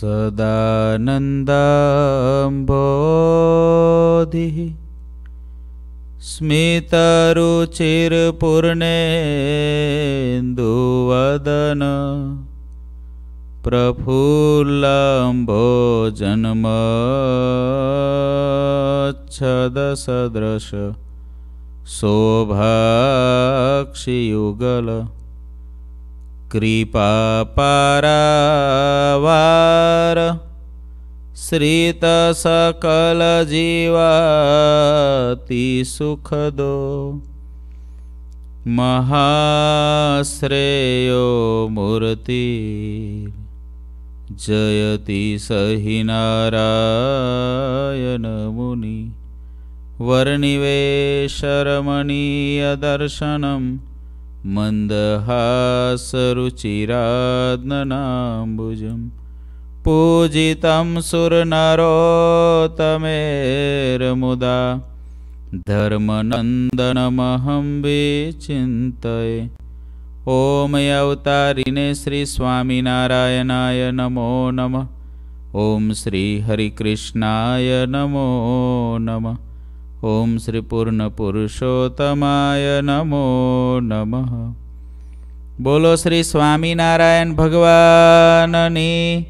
सदानन्दाम्बोधिः स्मितरुचिरपूर्णेन्दुवदन प्रफुल्लम्भो जन्मच्छदसदृश शोभाक्षियुगल कृपापरावार श्रितसकलजीवातिसुखदो सुखदो महाश्रेयो मूर्ति जयति स हि नारायणमुनि वर्निवेशरमणीयदर्शनम् मन्दहासरुचिरात्नाम्बुजं पूजितं सुरनरोतमेर्मुदा धर्मनन्दनमहं विचिन्तये ॐ अवतारिणे श्रीस्वामिनारायणाय नमो नमः ॐ श्रीहरिकृष्णाय नमो नमः ઓમ શ્રી પૂર્ણ પુરુષોત્તમાય નમો નમઃ બોલો શ્રી સ્વામિનારાયણ ભગવાનની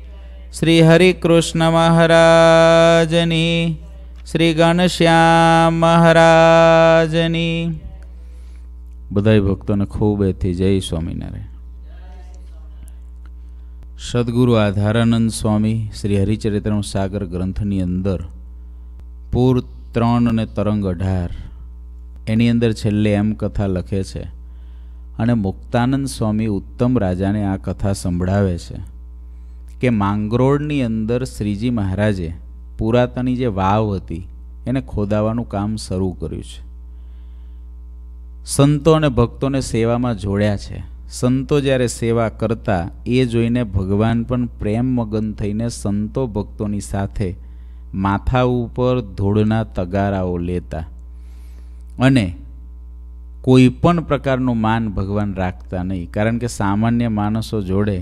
શ્રી હરિકૃષ્ણ મહારાજની શ્રી ગણશ્યામ મહારાજની બધા ભક્તોને ખૂબ એથી જય સ્વામિનારાયણ સદગુરુ આધારાનંદ સ્વામી શ્રી હરિચરિત્રમ સાગર ગ્રંથની અંદર પૂર્ત ત્રણ અને તરંગ અઢાર એની અંદર છેલ્લે એમ કથા લખે છે અને મુક્તાનંદ સ્વામી ઉત્તમ રાજાને આ કથા સંભળાવે છે કે માંગરોળની અંદર શ્રીજી મહારાજે પુરાતની જે વાવ હતી એને ખોદાવાનું કામ શરૂ કર્યું છે સંતો અને ભક્તોને સેવામાં જોડ્યા છે સંતો જ્યારે સેવા કરતા એ જોઈને ભગવાન પણ પ્રેમ મગન થઈને સંતો ભક્તોની સાથે માથા ઉપર ધૂળના તગારાઓ લેતા અને કોઈ પણ પ્રકારનું માન ભગવાન રાખતા નહીં કારણ કે સામાન્ય માણસો જોડે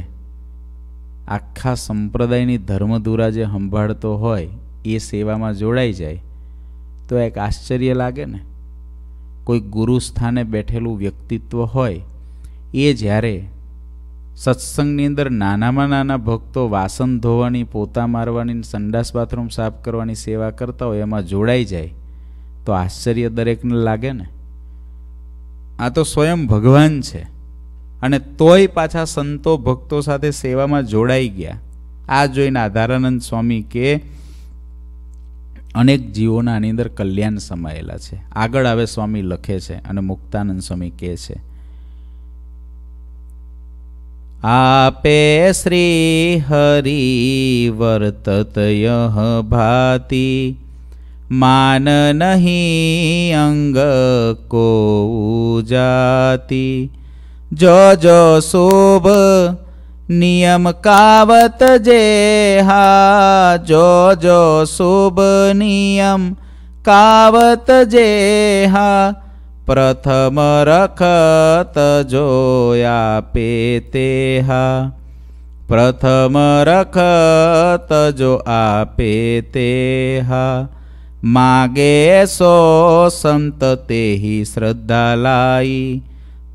આખા સંપ્રદાયની ધર્મધુરા જે સંભાળતો હોય એ સેવામાં જોડાઈ જાય તો એક આશ્ચર્ય લાગે ને કોઈ ગુરુ સ્થાને બેઠેલું વ્યક્તિત્વ હોય એ જ્યારે સત્સંગની અંદર નાનામાં નાના ભક્તો વાસન ધોવાની પોતા મારવાની સંડાસ બાથરૂમ સાફ કરવાની સેવા કરતા હોય એમાં જોડાઈ જાય તો આશ્ચર્ય દરેકને લાગે ને આ તો સ્વયં ભગવાન છે અને તોય પાછા સંતો ભક્તો સાથે સેવામાં જોડાઈ ગયા આ જોઈને આધારાનંદ સ્વામી કે અનેક જીવોના આની અંદર કલ્યાણ સમાયેલા છે આગળ હવે સ્વામી લખે છે અને મુક્તાનંદ સ્વામી કહે છે આપે શ્રી હરિ વર્તતયઃ ભાતિ માન નહીં અંગ કો જાતિ જો જો શુભ નિયમ કાવત જે હા જો જો શુભ નિયમ કાવત જે હા પ્રથમ રખત જોયા પે તેહા પ્રથમ રખત જો આપે તેહા માગે સો સંત તેહી શ્રદ્ધા લાઈ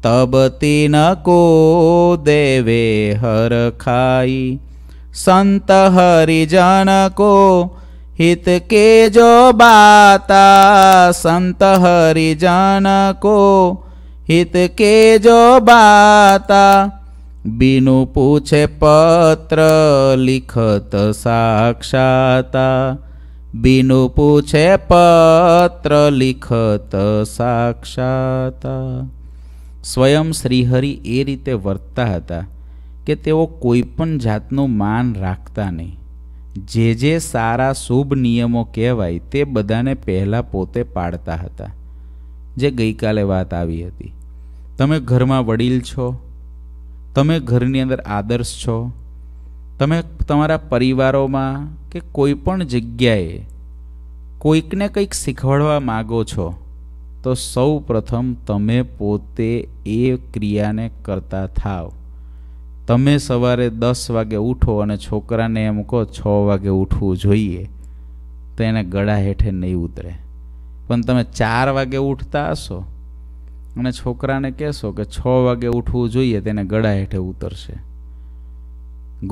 તબ તીન કો દેવે હર ખાઈ સંત હરિજન કો हित के जो बाता संत हरिजन को हित के जो बाता बिनु पूछे पत्र लिखत साक्षाता बिनु पूछे पत्र लिखत સાક્ષાતા સ્વયં શ્રીહરિ એ રીતે વર્તતા હતા કે તેઓ કોઈ પણ જાતનું માન રાખતા નહીં જે જે સારા શુભ નિયમો કહેવાય તે બધાને પહેલાં પોતે પાડતા હતા જે ગઈકાલે વાત આવી હતી તમે ઘરમાં વડીલ છો તમે ઘરની અંદર આદર્શ છો તમે તમારા પરિવારોમાં કે કોઈ પણ જગ્યાએ કોઈકને કંઈક શીખવાડવા માગો છો તો સૌ પ્રથમ તમે પોતે એ ક્રિયાને કરતા થાવ તમે સવારે દસ વાગે ઉઠો અને છોકરાને એમ કહો છ વાગે ઉઠવું જોઈએ તો એને ગળા હેઠે નહીં ઉતરે પણ તમે ચાર વાગે ઉઠતા હશો અને છોકરાને કહેશો કે છ વાગે ઉઠવું જોઈએ તેને ગળા હેઠે ઉતરશે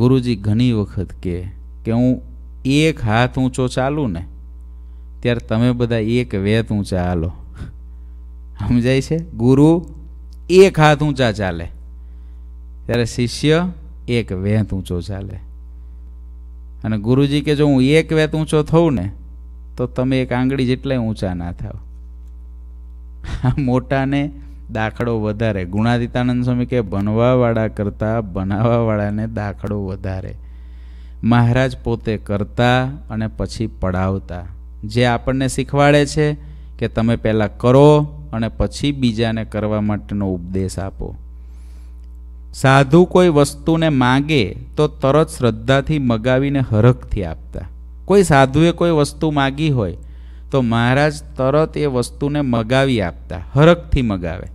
ગુરુજી ઘણી વખત કહે કે હું એક હાથ ઊંચો ચાલું ને ત્યારે તમે બધા એક વેત ઊંચા હાલો સમજાય છે ગુરુ એક હાથ ઊંચા ચાલે ત્યારે શિષ્ય એક વેંત ઊંચો ચાલે અને ગુરુજી કે જો હું એક વેત ઊંચો થઉં ને તો તમે એક આંગળી જેટલાય ઊંચા ના થાવ મોટાને દાખલો વધારે ગુણાદિતાનંદ સ્વામી કે બનવાવાળા કરતાં બનાવવાવાળાને દાખલો વધારે મહારાજ પોતે કરતા અને પછી પડાવતા જે આપણને શીખવાડે છે કે તમે પહેલાં કરો અને પછી બીજાને કરવા માટેનો ઉપદેશ આપો સાધુ કોઈ વસ્તુને માગે તો તરત શ્રદ્ધાથી મગાવીને હરખથી આપતા કોઈ સાધુએ કોઈ વસ્તુ માગી હોય તો મહારાજ તરત એ વસ્તુને મગાવી આપતા હરખથી મગાવે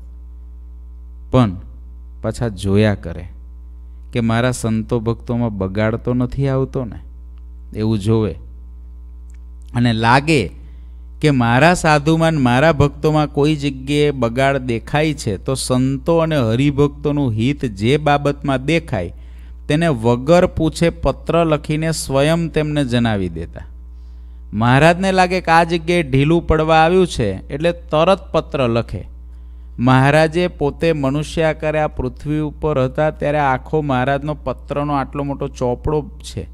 પણ પાછા જોયા કરે કે મારા સંતો ભક્તોમાં બગાડતો નથી આવતો ને એવું જોવે અને લાગે કે મારા સાધુમાં મારા ભક્તોમાં કોઈ જગ્યાએ બગાડ દેખાય છે તો સંતો અને હરિભક્તોનું હિત જે બાબતમાં દેખાય તેને વગર પૂછે પત્ર લખીને સ્વયં તેમને જણાવી દેતા મહારાજને લાગે કે આ જગ્યાએ ઢીલું પડવા આવ્યું છે એટલે તરત પત્ર લખે મહારાજે પોતે મનુષ્ય આકારે આ પૃથ્વી ઉપર હતા ત્યારે આખો મહારાજનો પત્રનો આટલો મોટો ચોપડો છે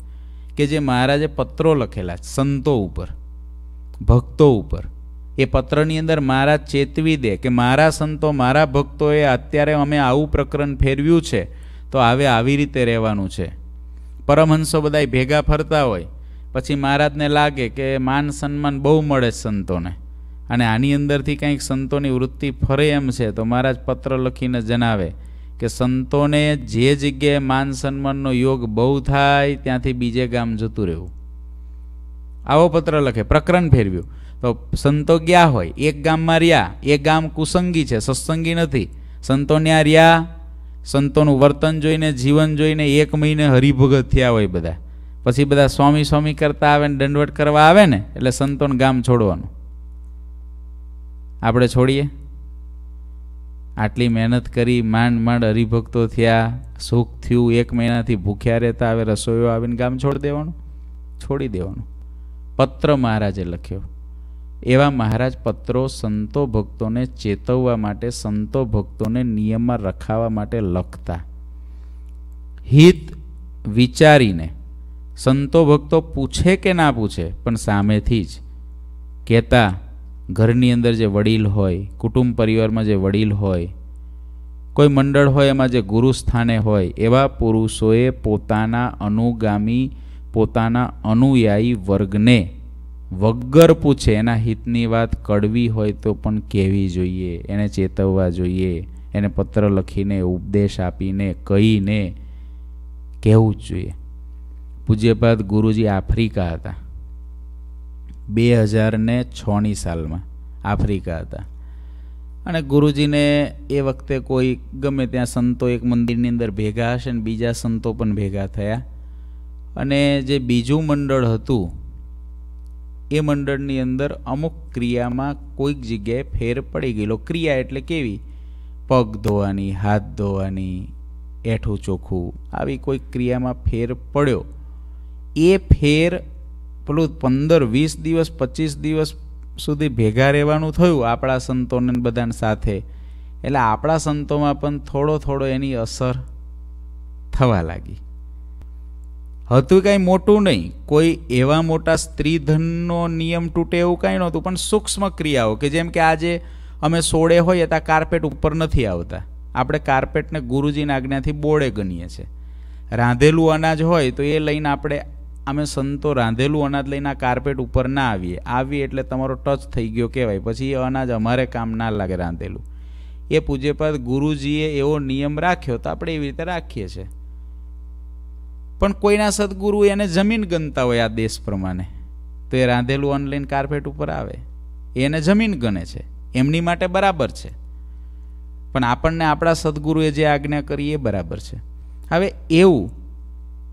કે જે મહારાજે પત્રો લખેલા સંતો ઉપર ભક્તો ઉપર એ પત્રની અંદર મારા ચેતવી દે કે મારા સંતો મારા ભક્તોએ અત્યારે અમે આવું પ્રકરણ ફેરવ્યું છે તો હવે આવી રીતે રહેવાનું છે પરમહંસો બધાય ભેગા ફરતા હોય પછી મહારાજને લાગે કે માન સન્માન બહુ મળે સંતોને અને આની અંદરથી કંઈક સંતોની વૃત્તિ ફરે એમ છે તો મહારાજ પત્ર લખીને જણાવે કે સંતોને જે જગ્યાએ માન સન્માનનો યોગ બહુ થાય ત્યાંથી બીજે ગામ જતું રહેવું આવો પત્ર લખે પ્રકરણ ફેરવ્યું તો સંતો ગયા હોય એક ગામમાં રહ્યા એ ગામ કુસંગી છે સત્સંગી નથી સંતો ત્યાં રહ્યા સંતોનું વર્તન જોઈને જીવન જોઈને એક મહિને હરિભગત થયા હોય બધા પછી બધા સ્વામી સ્વામી કરતા આવે ને દંડવટ કરવા આવે ને એટલે સંતોનું ગામ છોડવાનું આપણે છોડીએ આટલી મહેનત કરી માંડ માંડ હરિભક્તો થયા સુખ થયું એક મહિનાથી ભૂખ્યા રહેતા આવે રસોઈઓ આવીને ગામ છોડી દેવાનું છોડી દેવાનું પત્ર મહારાજે લખ્યો એવા મહારાજ પત્રો સંતો ભક્તોને ચેતવવા માટે સંતો ભક્તોને નિયમમાં રખાવા માટે લખતા હિત વિચારીને સંતો ભક્તો પૂછે કે ના પૂછે પણ સામેથી જ કહેતા ઘરની અંદર જે વડીલ હોય કુટુંબ પરિવારમાં જે વડીલ હોય કોઈ મંડળ હોય એમાં જે ગુરુ સ્થાને હોય એવા પુરુષોએ પોતાના અનુગામી પોતાના અનુયાયી વર્ગને વગર પૂછે એના હિતની વાત કડવી હોય તો પણ કહેવી જોઈએ એને ચેતવવા જોઈએ એને પત્ર લખીને ઉપદેશ આપીને કહીને કહેવું જ જોઈએ પૂજ્યપાદ ગુરુજી આફ્રિકા હતા બે હજારને છની સાલમાં આફ્રિકા હતા અને ગુરુજીને એ વખતે કોઈ ગમે ત્યાં સંતો એક મંદિરની અંદર ભેગા હશે ને બીજા સંતો પણ ભેગા થયા અને જે બીજું મંડળ હતું એ મંડળની અંદર અમુક ક્રિયામાં કોઈક જગ્યાએ ફેર પડી ગયેલો ક્રિયા એટલે કેવી પગ ધોવાની હાથ ધોવાની એઠું ચોખ્ખું આવી કોઈક ક્રિયામાં ફેર પડ્યો એ ફેર પેલું પંદર વીસ દિવસ પચીસ દિવસ સુધી ભેગા રહેવાનું થયું આપણા સંતોને બધાને સાથે એટલે આપણા સંતોમાં પણ થોડો થોડો એની અસર થવા લાગી હતું કાંઈ મોટું નહીં કોઈ એવા મોટા સ્ત્રીધનનો નિયમ તૂટે એવું કાંઈ નહોતું પણ સૂક્ષ્મ ક્રિયાઓ કે જેમ કે આજે અમે સોડે હોઈએ ત્યાં કાર્પેટ ઉપર નથી આવતા આપણે કાર્પેટને ગુરુજીના આજ્ઞાથી બોળે ગણીએ છીએ રાંધેલું અનાજ હોય તો એ લઈને આપણે અમે સંતો રાંધેલું અનાજ લઈને આ કાર્પેટ ઉપર ના આવીએ આવીએ એટલે તમારો ટચ થઈ ગયો કહેવાય પછી એ અનાજ અમારે કામ ના લાગે રાંધેલું એ પૂજ્યપાદ ગુરુજીએ એવો નિયમ રાખ્યો તો આપણે એવી રીતે રાખીએ છીએ પણ કોઈના સદગુરુ એને જમીન ગણતા હોય આ દેશ પ્રમાણે તો એ રાંધેલું ઓનલાઈન કાર્પેટ ઉપર આવે એને જમીન ગણે છે એમની માટે બરાબર છે પણ આપણને આપણા સદગુરુએ જે આજ્ઞા કરી એ બરાબર છે હવે એવું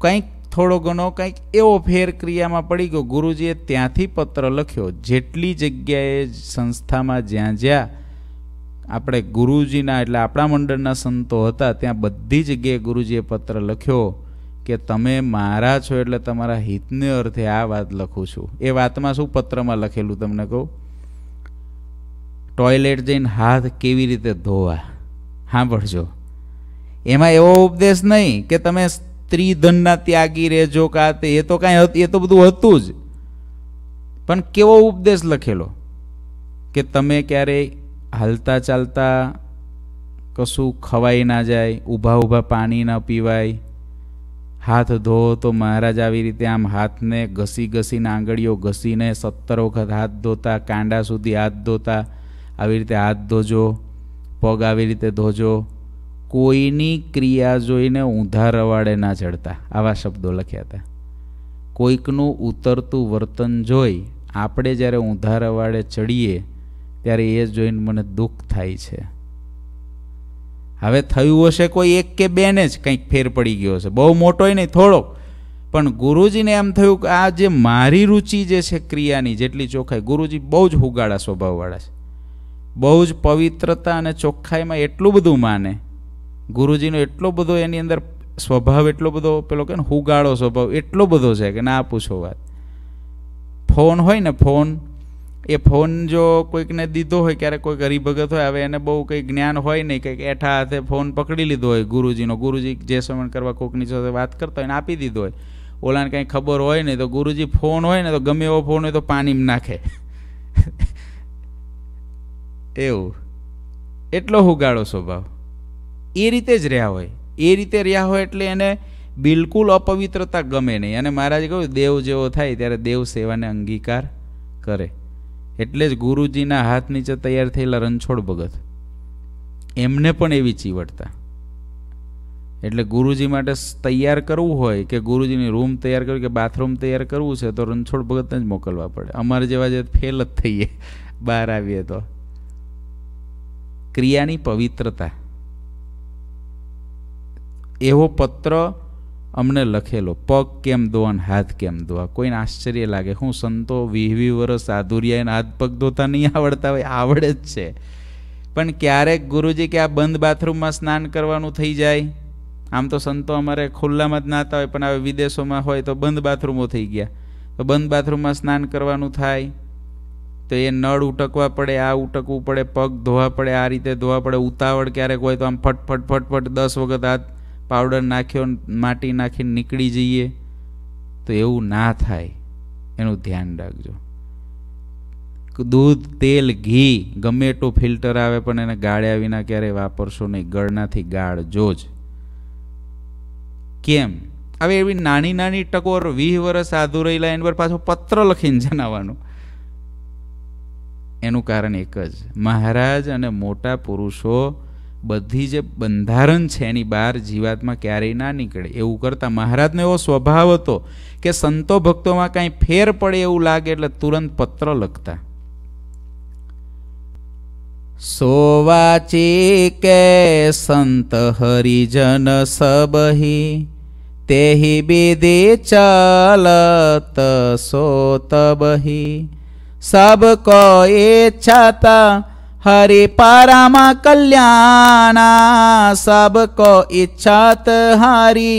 કંઈક થોડો ઘણો કંઈક એવો ફેર ક્રિયામાં પડી ગયો ગુરુજીએ ત્યાંથી પત્ર લખ્યો જેટલી જગ્યાએ સંસ્થામાં જ્યાં જ્યાં આપણે ગુરુજીના એટલે આપણા મંડળના સંતો હતા ત્યાં બધી જગ્યાએ ગુરુજીએ પત્ર લખ્યો કે તમે મારા છો એટલે તમારા હિતને અર્થે આ વાત લખું છું એ વાતમાં શું પત્રમાં લખેલું તમને કહું ટોયલેટ જઈને હાથ કેવી રીતે ધોવા સાંભળજો એમાં એવો ઉપદેશ નહીં કે તમે સ્ત્રી ધનના ત્યાગી રહેજો કા તે એ તો કાંઈ એ તો બધું હતું જ પણ કેવો ઉપદેશ લખેલો કે તમે ક્યારેય હાલતા ચાલતા કશું ખવાઈ ના જાય ઊભા ઊભા પાણી ના પીવાય હાથ ધોવો તો મહારાજ આવી રીતે આમ હાથને ઘસી ઘસીને આંગળીઓ ઘસીને સત્તર વખત હાથ ધોતા કાંડા સુધી હાથ ધોતા આવી રીતે હાથ ધોજો પગ આવી રીતે ધોજો કોઈની ક્રિયા જોઈને ઊંધા રવાડે ના ચડતા આવા શબ્દો લખ્યા હતા કોઈકનું ઉતરતું વર્તન જોઈ આપણે જ્યારે ઊંધા રવાડે ચડીએ ત્યારે એ જોઈને મને દુઃખ થાય છે હવે થયું હશે કોઈ એક કે બેને જ કંઈક ફેર પડી ગયો હશે બહુ મોટોય નહીં થોડોક પણ ગુરુજીને એમ થયું કે આ જે મારી રુચિ જે છે ક્રિયાની જેટલી ચોખ્ખાઈ ગુરુજી બહુ જ હુગાળા સ્વભાવવાળા છે બહુ જ પવિત્રતા અને ચોખ્ખાઈમાં એટલું બધું માને ગુરુજીનો એટલો બધો એની અંદર સ્વભાવ એટલો બધો પેલો કે હુગાળો સ્વભાવ એટલો બધો છે કે ના પૂછો વાત ફોન હોય ને ફોન એ ફોન જો કોઈકને દીધો હોય ક્યારેક કોઈ હરિભગત હોય હવે એને બહુ કંઈ જ્ઞાન હોય નહીં કંઈક એઠા હાથે ફોન પકડી લીધો હોય ગુરુજીનો ગુરુજી જે સમય કરવા કોઈકની સાથે વાત કરતો હોય એને આપી દીધો હોય ઓલાને કંઈ ખબર હોય નહીં તો ગુરુજી ફોન હોય ને તો ગમે એવો ફોન હોય તો પાણીમાં નાખે એવું એટલો હુગાળો સ્વભાવ એ રીતે જ રહ્યા હોય એ રીતે રહ્યા હોય એટલે એને બિલકુલ અપવિત્રતા ગમે નહીં અને મહારાજે કહ્યું દેવ જેવો થાય ત્યારે દેવ સેવાને અંગીકાર કરે એટલે જ ગુરુજીના હાથ નીચે તૈયાર થયેલા રણછોડ ભગત એમને પણ એવી ચીવડતા એટલે ગુરુજી માટે તૈયાર કરવું હોય કે ગુરુજીની રૂમ તૈયાર કરવી કે બાથરૂમ તૈયાર કરવું છે તો રણછોડ ભગતને જ મોકલવા પડે અમારે જેવા જે ફેલ જ થઈએ બહાર આવીએ તો ક્રિયાની પવિત્રતા એવો પત્ર અમને લખેલો પગ કેમ ધોવા અને હાથ કેમ ધોવા કોઈને આશ્ચર્ય લાગે હું સંતો વીહ વીહ વર્ષ આધુરિયાને હાથ પગ ધોતા નહીં આવડતા હોય આવડે જ છે પણ ક્યારેક ગુરુજી કે આ બંધ બાથરૂમમાં સ્નાન કરવાનું થઈ જાય આમ તો સંતો અમારે ખુલ્લામાં જ નાતા હોય પણ હવે વિદેશોમાં હોય તો બંધ બાથરૂમો થઈ ગયા તો બંધ બાથરૂમમાં સ્નાન કરવાનું થાય તો એ નળ ઉટકવા પડે આ ઉટકવું પડે પગ ધોવા પડે આ રીતે ધોવા પડે ઉતાવળ ક્યારેક હોય તો આમ ફટફટ ફટફટ દસ વખત હાથ પાવડર નાખ્યો માટી નાખીને નીકળી જઈએ તો એવું ના થાય એનું ધ્યાન રાખજો દૂધ તેલ ઘી ગમે એટલું ફિલ્ટર આવે પણ એને ગાળ્યા વિના ક્યારેય વાપરશો નહીં ગળનાથી ગાળજો જ કેમ હવે એવી નાની નાની ટકોર વીસ વર્ષ સાધુ રહેલા એની પર પાછો પત્ર લખીને જણાવવાનું એનું કારણ એક જ મહારાજ અને મોટા પુરુષો બધી જે બંધારણ છે એની બહાર જીવાતમાં ક્યારેય ના નીકળે એવું કરતાં મહારાજનો એવો સ્વભાવ હતો કે સંતો ભક્તોમાં કાંઈ ફેર પડે એવું લાગે એટલે તુરંત પત્ર લખતા સોવાચી કે સંત હરિજન સબહી તેહી વિધિ ચલત સો તબહી સબ કો એ છતા हरे परम कल्याणा सबको इच्छत हरि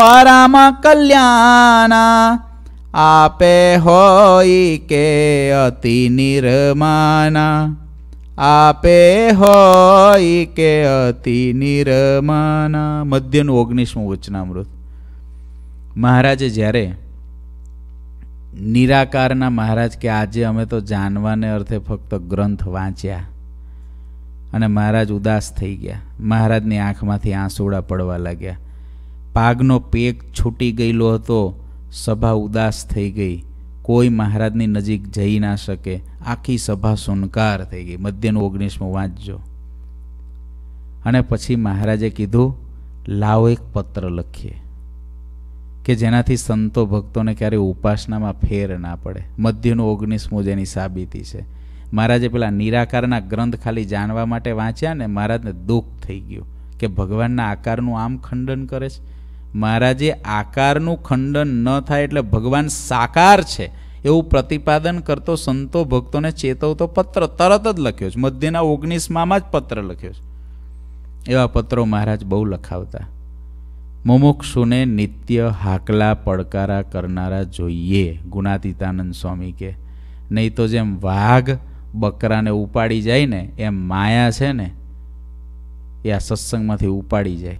परम कल्याणा आपे होई के अति निर्माना આપે હોય કે અતિ નિરમાના મધ્યનું ઓગણીસમું વચનામૃત મહારાજે જ્યારે નિરાકારના મહારાજ કે આજે અમે તો જાણવાને અર્થે ફક્ત ગ્રંથ વાંચ્યા અને મહારાજ ઉદાસ થઈ ગયા મહારાજની આંખમાંથી આંસુડા પડવા લાગ્યા પાગનો પેક છૂટી ગયેલો હતો સભા ઉદાસ થઈ ગઈ કોઈ મહારાજની નજીક જઈ ના શકે આખી સભા સુનકાર થઈ ગઈ મધ્યનું ઓગણીસમું વાંચજો અને પછી મહારાજે કીધું લાવો એક પત્ર લખીએ કે જેનાથી સંતો ભક્તોને ક્યારેય ઉપાસનામાં ફેર ના પડે મધ્યનું ઓગણીસમું જેની સાબિતી છે મહારાજે પેલા નિરાકારના ગ્રંથ ખાલી જાણવા માટે વાંચ્યા ને મહારાજને દુઃખ થઈ ગયું કે ભગવાનના આકારનું આમ ખંડન કરે છે મહારાજે આકારનું ખંડન ન થાય એટલે ભગવાન સાકાર છે એવું પ્રતિપાદન કરતો સંતો ભક્તોને ચેતવતો પત્ર તરત જ લખ્યો છે મધ્યના ઓગણીસમાં જ પત્ર લખ્યો છે એવા પત્રો મહારાજ બહુ લખાવતા મુમુક્ષુને નિત્ય હાકલા પડકારા કરનારા જોઈએ ગુણાતીતાનંદ સ્વામી કે નહીં તો જેમ વાઘ બકરાને ઉપાડી જાય ને એમ માયા છે ને એ આ સત્સંગમાંથી ઉપાડી જાય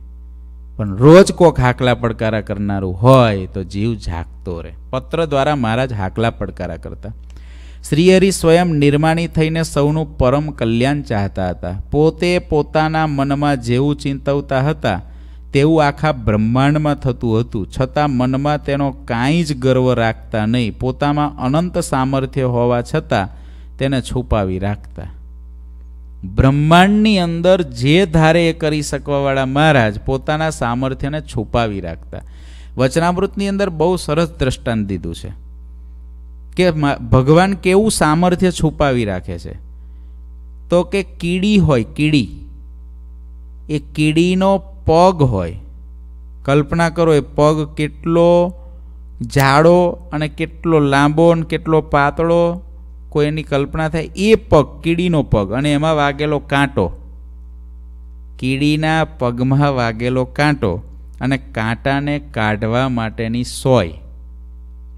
પણ રોજ કોક હાકલા પડકારા કરનારું હોય તો જીવ જાગતો રહે પત્ર દ્વારા મહારાજ હાકલા પડકારા કરતા શ્રીહરિ સ્વયં નિર્માણી થઈને સૌનું પરમ કલ્યાણ ચાહતા હતા પોતે પોતાના મનમાં જેવું ચિંતવતા હતા તેવું આખા બ્રહ્માંડમાં થતું હતું છતાં મનમાં તેનો કાંઈ જ ગર્વ રાખતા નહીં પોતામાં અનંત સામર્થ્ય હોવા છતાં તેને છુપાવી રાખતા બ્રહ્માંડની અંદર જે ધારે એ કરી શકવાવાળા મહારાજ પોતાના સામર્થ્યને છુપાવી રાખતા વચનામૃતની અંદર બહુ સરસ દ્રષ્ટાંત દીધું છે કે ભગવાન કેવું સામર્થ્ય છુપાવી રાખે છે તો કે કીડી હોય કીડી એ કીડીનો પગ હોય કલ્પના કરો એ પગ કેટલો જાડો અને કેટલો લાંબો અને કેટલો પાતળો કોઈ એની કલ્પના થાય એ પગ કીડીનો પગ અને એમાં વાગેલો કાંટો કીડીના પગમાં વાગેલો કાંટો અને કાંટાને કાઢવા માટેની સોય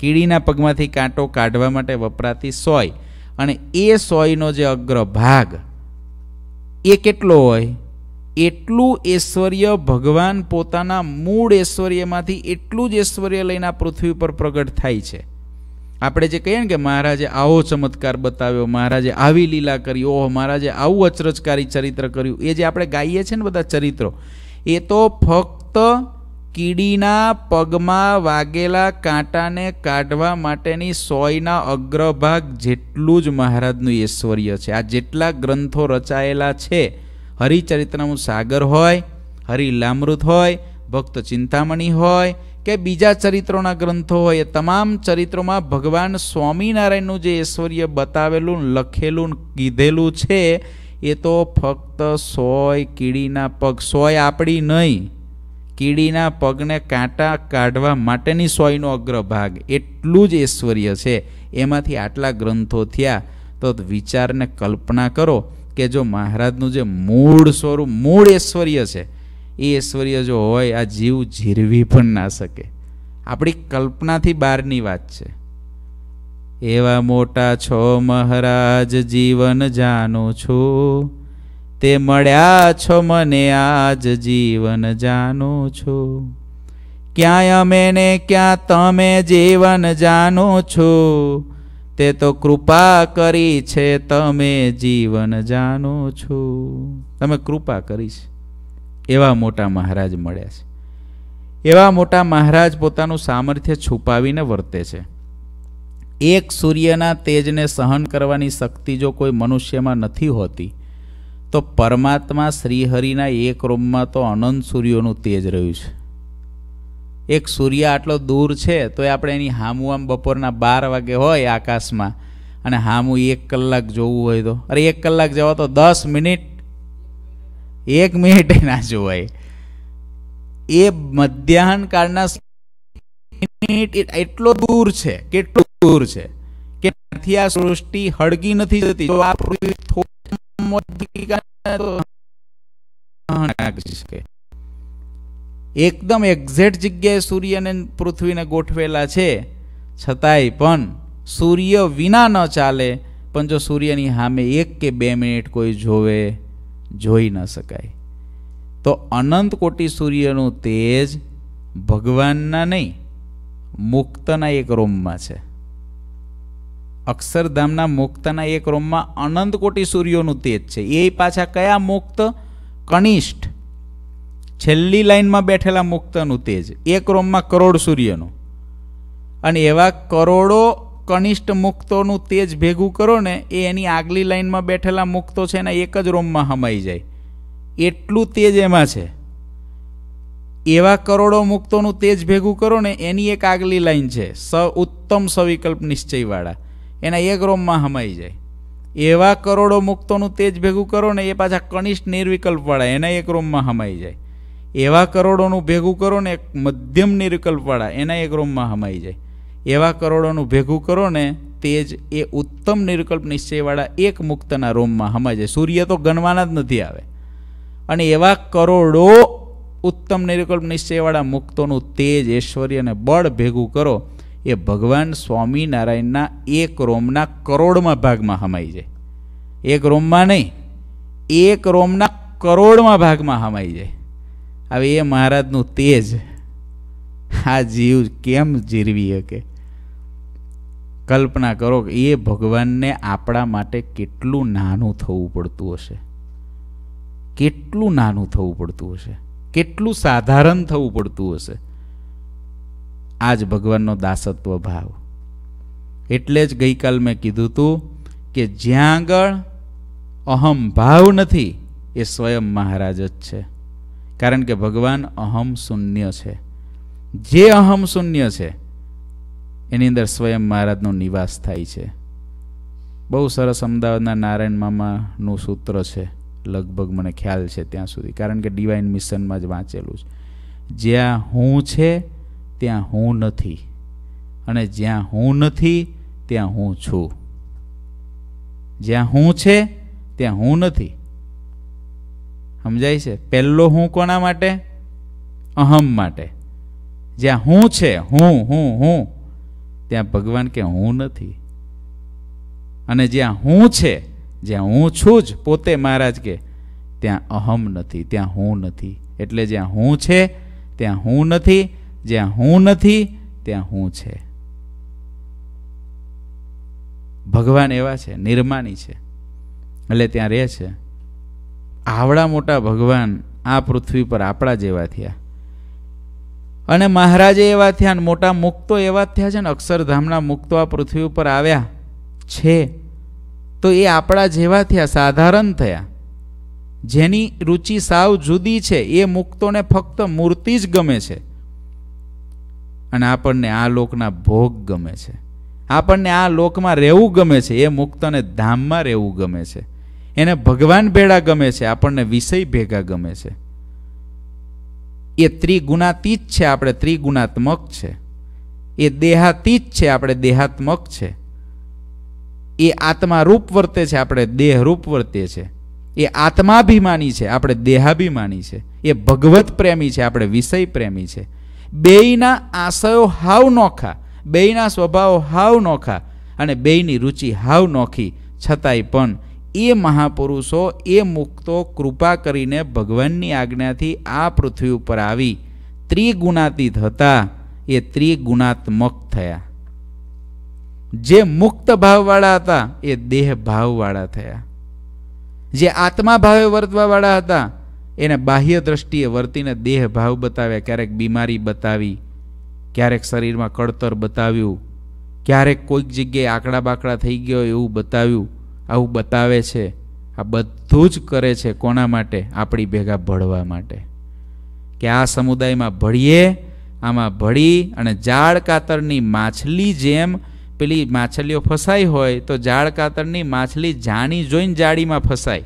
કીડીના પગમાંથી કાંટો કાઢવા માટે વપરાતી સોય અને એ સોયનો જે અગ્ર ભાગ એ કેટલો હોય એટલું ઐશ્વર્ય ભગવાન પોતાના મૂળ ઐશ્વર્યમાંથી એટલું જ ઐશ્વર્ય લઈને આ પૃથ્વી પર પ્રગટ થાય છે આપણે જે કહીએ ને કે મહારાજે આવો ચમત્કાર બતાવ્યો મહારાજે આવી લીલા કરી ઓહ મહારાજે આવું અચરજકારી ચરિત્ર કર્યું એ જે આપણે ગાઈએ છીએ ને બધા ચરિત્રો એ તો ફક્ત કીડીના પગમાં વાગેલા કાંટાને કાઢવા માટેની સોયના અગ્રભાગ જેટલું જ મહારાજનું ઐશ્વર્ય છે આ જેટલા ગ્રંથો રચાયેલા છે હરિચરિત્રનું સાગર હોય હરિલામૃત હોય ભક્ત ચિંતામણી હોય કે બીજા ચરિત્રોના ગ્રંથો હોય એ તમામ ચરિત્રોમાં ભગવાન સ્વામિનારાયણનું જે ઐશ્વર્ય બતાવેલું લખેલું કીધેલું છે એ તો ફક્ત સોય કીડીના પગ સોય આપણી નહીં કીડીના પગને કાંટા કાઢવા માટેની સોયનો અગ્રભાગ એટલું જ ઐશ્વર્ય છે એમાંથી આટલા ગ્રંથો થયા તો વિચારને કલ્પના કરો કે જો મહારાજનું જે મૂળ સ્વરૂપ મૂળ ઐશ્વર્ય છે એ ઐશ્વર્ય જો હોય આ જીવ જીરવી પણ ના શકે આપણી કલ્પનાથી બહારની વાત છે એવા મોટા છો મહારાજ જીવન જાણું છું તે મળ્યા છો મને આજ જીવન જાણું છું ક્યાંય અમે ને ક્યાં તમે જીવન જાણો છો તે તો કૃપા કરી છે તમે જીવન જાણો છો તમે કૃપા કરી છે એવા મોટા મહારાજ મળ્યા છે એવા મોટા મહારાજ પોતાનું સામર્થ્ય છુપાવીને વર્તે છે એક સૂર્યના તેજને સહન કરવાની શક્તિ જો કોઈ મનુષ્યમાં નથી હોતી તો પરમાત્મા શ્રીહરિના એક રૂમમાં તો અનંત સૂર્યોનું તેજ રહ્યું છે એક સૂર્ય આટલો દૂર છે તો એ આપણે એની હામું આમ બપોરના બાર વાગે હોય આકાશમાં અને હામું એક કલાક જોવું હોય તો અરે એક કલાક જવા તો દસ મિનિટ એક મિનિટ ના જોવાય એ મધ્યાહન કાળના એટલો દૂર છે કેટલું દૂર છે કે ત્યાંથી આ સૃષ્ટિ હળગી નથી જતી જો આ પૃથ્વી શકે એકદમ એક્ઝેક્ટ જગ્યાએ સૂર્યને પૃથ્વીને ગોઠવેલા છે છતાંય પણ સૂર્ય વિના ન ચાલે પણ જો સૂર્યની સામે એક કે બે મિનિટ કોઈ જોવે જોઈ ન શકાય તો અનંત કોટી સૂર્યનું તેજ ભગવાનના નહીં મુક્તના એક રોમમાં છે અક્ષરધામના મુક્તના એક રોમમાં અનંત કોટી સૂર્યોનું તેજ છે એ પાછા કયા મુક્ત કનિષ્ઠ છેલ્લી લાઇનમાં બેઠેલા મુક્તનું તેજ એક રોમમાં કરોડ સૂર્યનું અને એવા કરોડો કનિષ્ઠ મુક્તોનું તેજ ભેગું કરો ને એ એની આગલી લાઇનમાં બેઠેલા મુક્તો છે એના એક જ રોમમાં હમાઈ જાય એટલું તેજ એમાં છે એવા કરોડો મુક્તોનું તેજ ભેગું કરો ને એની એક આગલી લાઈન છે સ ઉત્તમ સવિકલ્પ નિશ્ચયવાળા એના એક રોમમાં હમાઈ જાય એવા કરોડો મુક્તોનું તેજ ભેગું કરો ને એ પાછા કનિષ્ઠ નિર્વિકલ્પવાળા એના એક રોમમાં હમાઈ જાય એવા કરોડોનું ભેગું કરો ને એક મધ્યમ નિર્વિકલ્પવાળા એના એક રૂમમાં હમાઈ જાય એવા કરોડોનું ભેગું કરો ને તે જ એ ઉત્તમ નિર્વિકલ્પ નિશ્ચયવાળા એક મુક્તના રૂમમાં હમાઈ જાય સૂર્ય તો ગણવાના જ નથી આવે અને એવા કરોડો ઉત્તમ નિર્વિકલ્પ નિશ્ચયવાળા મુક્તોનું તેજ ઐશ્વર્ય અને બળ ભેગું કરો એ ભગવાન સ્વામિનારાયણના એક રોમના કરોડમાં ભાગમાં હમાઈ જાય એક રોમમાં નહીં એક રોમના કરોડમાં ભાગમાં હમાઈ જાય હવે એ મહારાજનું તેજ આ જીવ કેમ જીરવી શકે કલ્પના કરો કે એ ભગવાનને આપણા માટે કેટલું નાનું થવું પડતું હશે કેટલું નાનું થવું પડતું હશે કેટલું સાધારણ થવું પડતું હશે આ જ ભગવાનનો દાસત્વ ભાવ એટલે જ ગઈકાલ મેં કીધું હતું કે જ્યાં આગળ અહમ ભાવ નથી એ સ્વયં મહારાજ જ છે કારણ કે ભગવાન અહમ શૂન્ય છે જે અહમ શૂન્ય છે એની અંદર સ્વયં મહારાજનો નિવાસ થાય છે બહુ સરસ અમદાવાદના નારાયણ મામાનું સૂત્ર છે લગભગ મને ખ્યાલ છે ત્યાં સુધી કારણ કે ડિવાઇન મિશનમાં જ વાંચેલું છે જ્યાં હું છે ત્યાં હું નથી અને જ્યાં હું નથી ત્યાં હું છું જ્યાં હું છે ત્યાં હું નથી સમજાય છે પહેલો હું કોના માટે અહમ માટે જ્યાં હું છે હું હું હું ત્યાં ભગવાન કે હું નથી અને જ્યાં હું છે જ્યાં હું છું જ પોતે મહારાજ કે ત્યાં અહમ નથી ત્યાં હું નથી એટલે જ્યાં હું છે ત્યાં હું નથી જ્યાં હું નથી ત્યાં હું છે ભગવાન એવા છે નિર્માણી છે એટલે ત્યાં રહે છે આવડા મોટા ભગવાન આ પૃથ્વી પર આપણા જેવા થયા અને મહારાજે એવા થયા ને મોટા મુક્તો એવા થયા છે ને અક્ષરધામના મુક્તો આ પૃથ્વી ઉપર આવ્યા છે તો એ આપણા જેવા થયા સાધારણ થયા જેની રુચિ સાવ જુદી છે એ મુક્તોને ફક્ત મૂર્તિ જ ગમે છે અને આપણને આ લોકના ભોગ ગમે છે આપણને આ લોકમાં રહેવું ગમે છે એ મુક્તને ધામમાં રહેવું ગમે છે એને ભગવાન ભેળા ગમે છે આપણને વિષય ભેગા ગમે છે એ ત્રિગુણાતીત છે આપણે ત્રિગુણાત્મક છે એ દેહાતીત છે આપણે દેહાત્મક છે એ આત્મા રૂપ વર્તે છે આપણે દેહરૂપ વર્તે છે એ આત્માભિમાની છે આપણે દેહાભિમાની છે એ ભગવત પ્રેમી છે આપણે વિષય પ્રેમી છે બેયના આશયો હાવ નોખા બેયના સ્વભાવો હાવ નોખા અને બેયની રુચિ હાવ નોખી છતાંય પણ એ મહાપુરુષો એ મુક્તો કૃપા કરીને ભગવાનની આજ્ઞાથી આ પૃથ્વી ઉપર આવી ત્રિગુણાતીત હતા એ ત્રિગુણાત્મક થયા જે મુક્ત ભાવવાળા હતા એ દેહ ભાવવાળા થયા જે આત્મા ભાવે વર્તવાવાળા હતા એને બાહ્ય દ્રષ્ટિએ વર્તીને દેહ ભાવ બતાવ્યા ક્યારેક બીમારી બતાવી ક્યારેક શરીરમાં કળતર બતાવ્યું ક્યારેક કોઈક જગ્યાએ આંકડા બાકડા થઈ ગયો એવું બતાવ્યું આવું બતાવે છે આ બધું જ કરે છે કોના માટે આપણી ભેગા ભળવા માટે કે આ સમુદાયમાં ભળીએ આમાં ભળી અને ઝાડ કાતરની માછલી જેમ પેલી માછલીઓ ફસાઈ હોય તો ઝાડ કાતરની માછલી જાણી જોઈને જાળીમાં ફસાય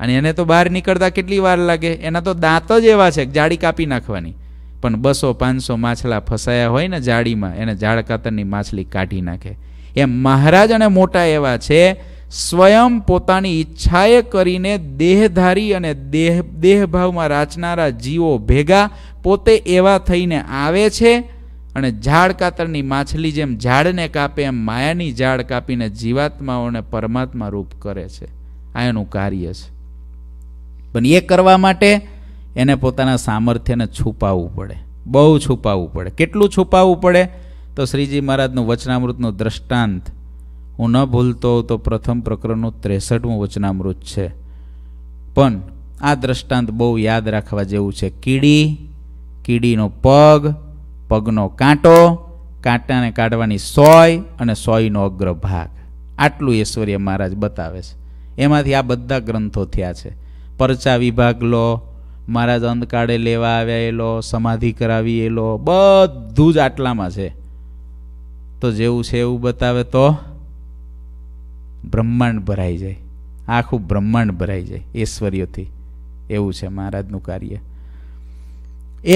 અને એને તો બહાર નીકળતા કેટલી વાર લાગે એના તો દાંત જ એવા છે જાળી કાપી નાખવાની પણ બસો પાંચસો માછલા ફસાયા હોય ને જાળીમાં એને ઝાડ કાતરની માછલી કાઢી નાખે એમ મહારાજ અને મોટા એવા છે સ્વયં પોતાની ઈચ્છાએ કરીને દેહધારી અને દેહ દેહભાવમાં રાચનારા જીવો ભેગા પોતે એવા થઈને આવે છે અને ઝાડ કાતરની માછલી જેમ ઝાડને કાપે એમ માયાની ઝાડ કાપીને જીવાત્માઓને પરમાત્મા રૂપ કરે છે આ એનું કાર્ય છે પણ એ કરવા માટે એને પોતાના સામર્થ્યને છુપાવવું પડે બહુ છુપાવવું પડે કેટલું છુપાવવું પડે તો શ્રીજી મહારાજનું વચનામૃતનું દ્રષ્ટાંત હું ન ભૂલતો તો પ્રથમ પ્રકરણનું ત્રેસઠમું વચનામૃત છે પણ આ દ્રષ્ટાંત બહુ યાદ રાખવા જેવું છે કીડી કીડીનો પગ પગનો કાંટો કાંટાને કાઢવાની સોય અને સોયનો અગ્ર ભાગ આટલું ઐશ્વર્ય મહારાજ બતાવે છે એમાંથી આ બધા ગ્રંથો થયા છે પરચા વિભાગ લો મહારાજ અંધકાળે લેવા આવ્યા એ લો સમાધિ કરાવી એ લો બધું જ આટલામાં છે તો જેવું છે એવું બતાવે તો બ્રહ્માંડ ભરાઈ જાય આખું બ્રહ્માંડ ભરાઈ જાય ઐશ્વર્યોથી એવું છે મહારાજનું કાર્ય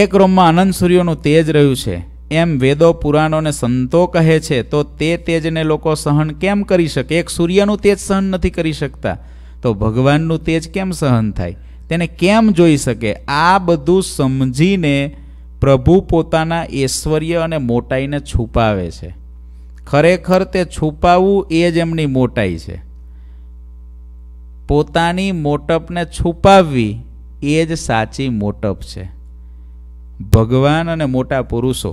એક રોમમાં અનંત સૂર્યોનું તેજ રહ્યું છે એમ વેદો પુરાણોને સંતો કહે છે તો તે તેજને લોકો સહન કેમ કરી શકે એક સૂર્યનું તેજ સહન નથી કરી શકતા તો ભગવાનનું તેજ કેમ સહન થાય તેને કેમ જોઈ શકે આ બધું સમજીને પ્રભુ પોતાના ઐશ્વર્ય અને મોટાઈને છુપાવે છે ખરેખર તે છુપાવવું એ જ એમની મોટાઈ છે પોતાની મોટપને છુપાવવી એ જ સાચી મોટપ છે ભગવાન અને મોટા પુરુષો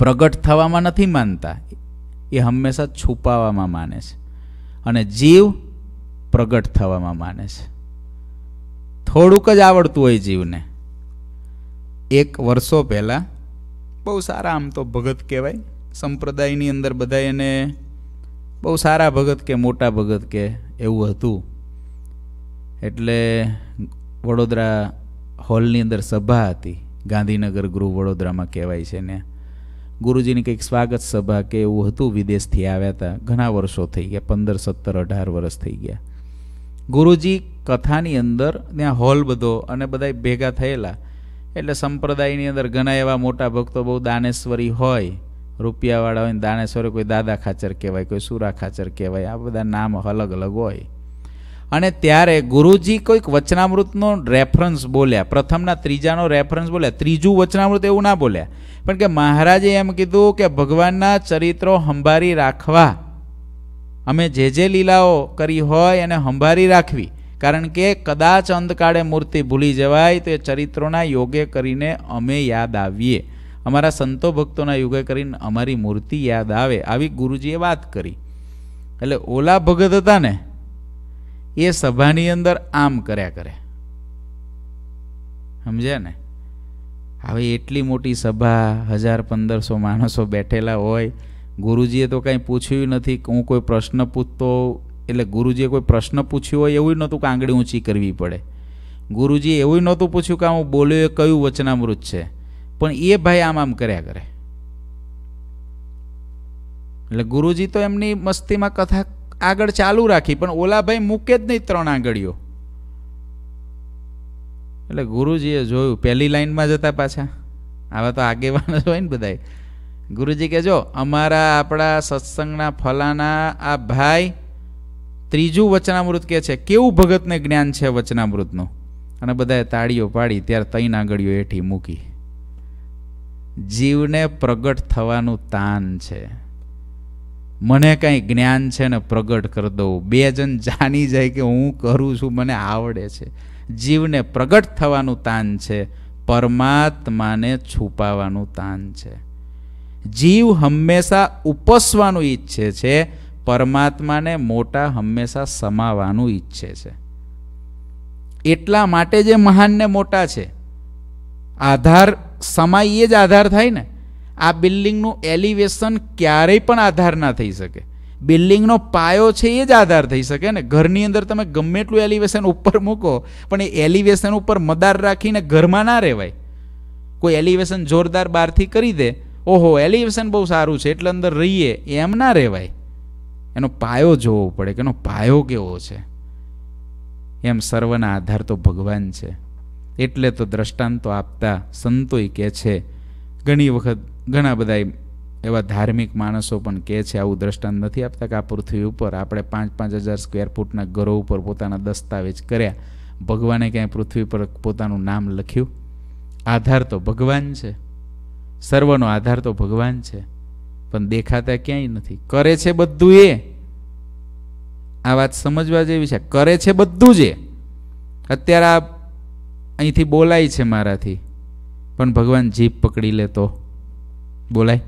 પ્રગટ થવામાં નથી માનતા એ હંમેશા છુપાવવામાં માને છે અને જીવ પ્રગટ થવામાં માને છે થોડુંક જ આવડતું હોય જીવને એક વર્ષો પહેલાં બહુ સારા આમ તો ભગત કહેવાય સંપ્રદાયની અંદર બધા એને બહુ સારા ભગત કે મોટા ભગત કે એવું હતું એટલે વડોદરા હોલની અંદર સભા હતી ગાંધીનગર ગૃહ વડોદરામાં કહેવાય છે ને ગુરુજીની કંઈક સ્વાગત સભા કે એવું હતું વિદેશથી આવ્યા હતા ઘણા વર્ષો થઈ ગયા પંદર સત્તર અઢાર વર્ષ થઈ ગયા ગુરુજી કથાની અંદર ત્યાં હોલ બધો અને બધા ભેગા થયેલા એટલે સંપ્રદાયની અંદર ઘણા એવા મોટા ભક્તો બહુ દાનેશ્વરી હોય રૂપિયાવાળા હોય ને દાણેશ્વરે કોઈ દાદા ખાચર કહેવાય કોઈ સુરા ખાચર કહેવાય આ બધા નામ અલગ અલગ હોય અને ત્યારે ગુરુજી કોઈક વચનામૃતનો રેફરન્સ બોલ્યા પ્રથમના ત્રીજાનો રેફરન્સ બોલ્યા ત્રીજું વચનામૃત એવું ના બોલ્યા પણ કે મહારાજે એમ કીધું કે ભગવાનના ચરિત્રો હંભારી રાખવા અમે જે જે લીલાઓ કરી હોય એને હંભારી રાખવી કારણ કે કદાચ અંધકાળે મૂર્તિ ભૂલી જવાય તો એ ચરિત્રોના યોગે કરીને અમે યાદ આવીએ અમારા સંતો ભક્તોના યુગે કરીને અમારી મૂર્તિ યાદ આવે આવી ગુરુજીએ વાત કરી એટલે ઓલા ભગત હતા ને એ સભાની અંદર આમ કર્યા કરે સમજ્યા ને હવે એટલી મોટી સભા હજાર પંદરસો માણસો બેઠેલા હોય ગુરુજીએ તો કાંઈ પૂછ્યું નથી કે હું કોઈ પ્રશ્ન પૂછતો એટલે ગુરુજીએ કોઈ પ્રશ્ન પૂછ્યો હોય એવું નહોતું કે આંગળી ઊંચી કરવી પડે ગુરુજીએ એવું નહોતું પૂછ્યું કે હું બોલ્યો એ કયું વચનામૃત છે પણ એ ભાઈ આમ આમ કર્યા કરે એટલે ગુરુજી તો એમની મસ્તીમાં કથા આગળ ચાલુ રાખી પણ ઓલા ભાઈ મૂકે જ નહીં ત્રણ આંગળીઓ એટલે ગુરુજીએ જોયું પહેલી લાઈનમાં જતા પાછા આવા તો આગેવાન જ હોય ને બધાય ગુરુજી કહેજો અમારા આપણા સત્સંગના ફલાના આ ભાઈ ત્રીજું વચનામૃત કે છે કેવું ભગતને જ્ઞાન છે વચનામૃતનું અને બધાએ તાળીઓ પાડી ત્યારે તૈન આંગળીઓ હેઠી મૂકી જીવને પ્રગટ થવાનું તાન છે મને કાંઈ જ્ઞાન છે ને પ્રગટ કરી દઉં બે જણ જાણી જાય કે હું કરું છું મને આવડે છે જીવને પ્રગટ થવાનું તાન છે પરમાત્માને છુપાવાનું તાન છે જીવ હંમેશા ઉપસવાનું ઈચ્છે છે પરમાત્માને મોટા હંમેશા સમાવાનું ઈચ્છે છે એટલા માટે જે મહાનને મોટા છે આધાર સમય જ આધાર થાય ને આ બિલ્ડિંગનું એલિવેશન ક્યારેય પણ આધાર ના થઈ શકે બિલ્ડિંગનો પાયો છે એ જ આધાર થઈ શકે ને ઘરની અંદર તમે ગમે એટલું એલિવેશન ઉપર મૂકો પણ એ એલિવેશન ઉપર મદાર રાખીને ઘરમાં ના રહેવાય કોઈ એલિવેશન જોરદાર બહારથી કરી દે ઓહો એલિવેશન બહુ સારું છે એટલે અંદર રહીએ એમ ના રહેવાય એનો પાયો જોવો પડે કે એનો પાયો કેવો છે એમ સર્વના આધાર તો ભગવાન છે એટલે તો દ્રષ્ટાંતો આપતા સંતોય કહે છે ઘણી વખત ઘણા બધા એવા ધાર્મિક માણસો પણ કહે છે આવું દ્રષ્ટાંત નથી આપતા કે આ પૃથ્વી ઉપર આપણે પાંચ પાંચ હજાર સ્ક્વેર ફૂટના ઘરો ઉપર પોતાના દસ્તાવેજ કર્યા ભગવાને ક્યાંય પૃથ્વી પર પોતાનું નામ લખ્યું આધાર તો ભગવાન છે સર્વનો આધાર તો ભગવાન છે પણ દેખાતા ક્યાંય નથી કરે છે બધું એ આ વાત સમજવા જેવી છે કરે છે બધું જ એ અત્યારે આ અહીંથી બોલાય છે મારાથી પણ ભગવાન જીભ પકડી લે તો બોલાય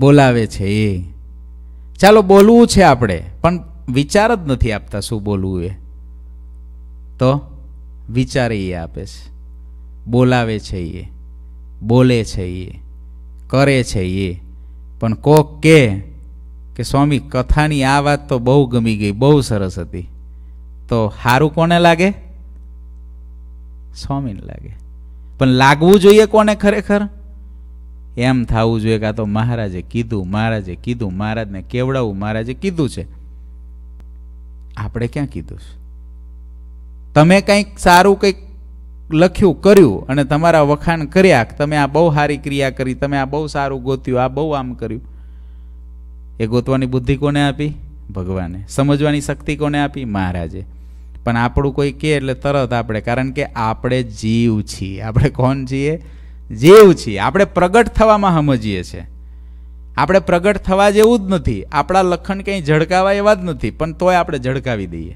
બોલાવે છે એ ચાલો બોલવું છે આપણે પણ વિચાર જ નથી આપતા શું બોલવું એ તો વિચાર એ આપે છે બોલાવે છે એ બોલે છે એ કરે છે એ પણ કોક કે સ્વામી કથાની આ વાત તો બહુ ગમી ગઈ બહુ સરસ હતી તો હારું કોને લાગે સ્વામીને લાગે પણ લાગવું જોઈએ કોને ખરેખર એમ થવું જોઈએ કાં તો મહારાજે કીધું મહારાજે કીધું મહારાજને કેવડાવું મહારાજે કીધું છે આપણે ક્યાં કીધું છે તમે કંઈક સારું કંઈક લખ્યું કર્યું અને તમારા વખાણ કર્યા તમે આ બહુ સારી ક્રિયા કરી તમે આ બહુ સારું ગોત્યું આ બહુ આમ કર્યું એ ગોતવાની બુદ્ધિ કોને આપી ભગવાને સમજવાની શક્તિ કોને આપી મહારાજે પણ આપણું કોઈ કે એટલે તરત આપણે કારણ કે આપણે જીવ છીએ આપણે કોણ છીએ જીવ છીએ આપણે પ્રગટ થવામાં સમજીએ છીએ આપણે પ્રગટ થવા જેવું જ નથી આપણા લખન કંઈ ઝડકાવા એવા જ નથી પણ તોય આપણે ઝડકાવી દઈએ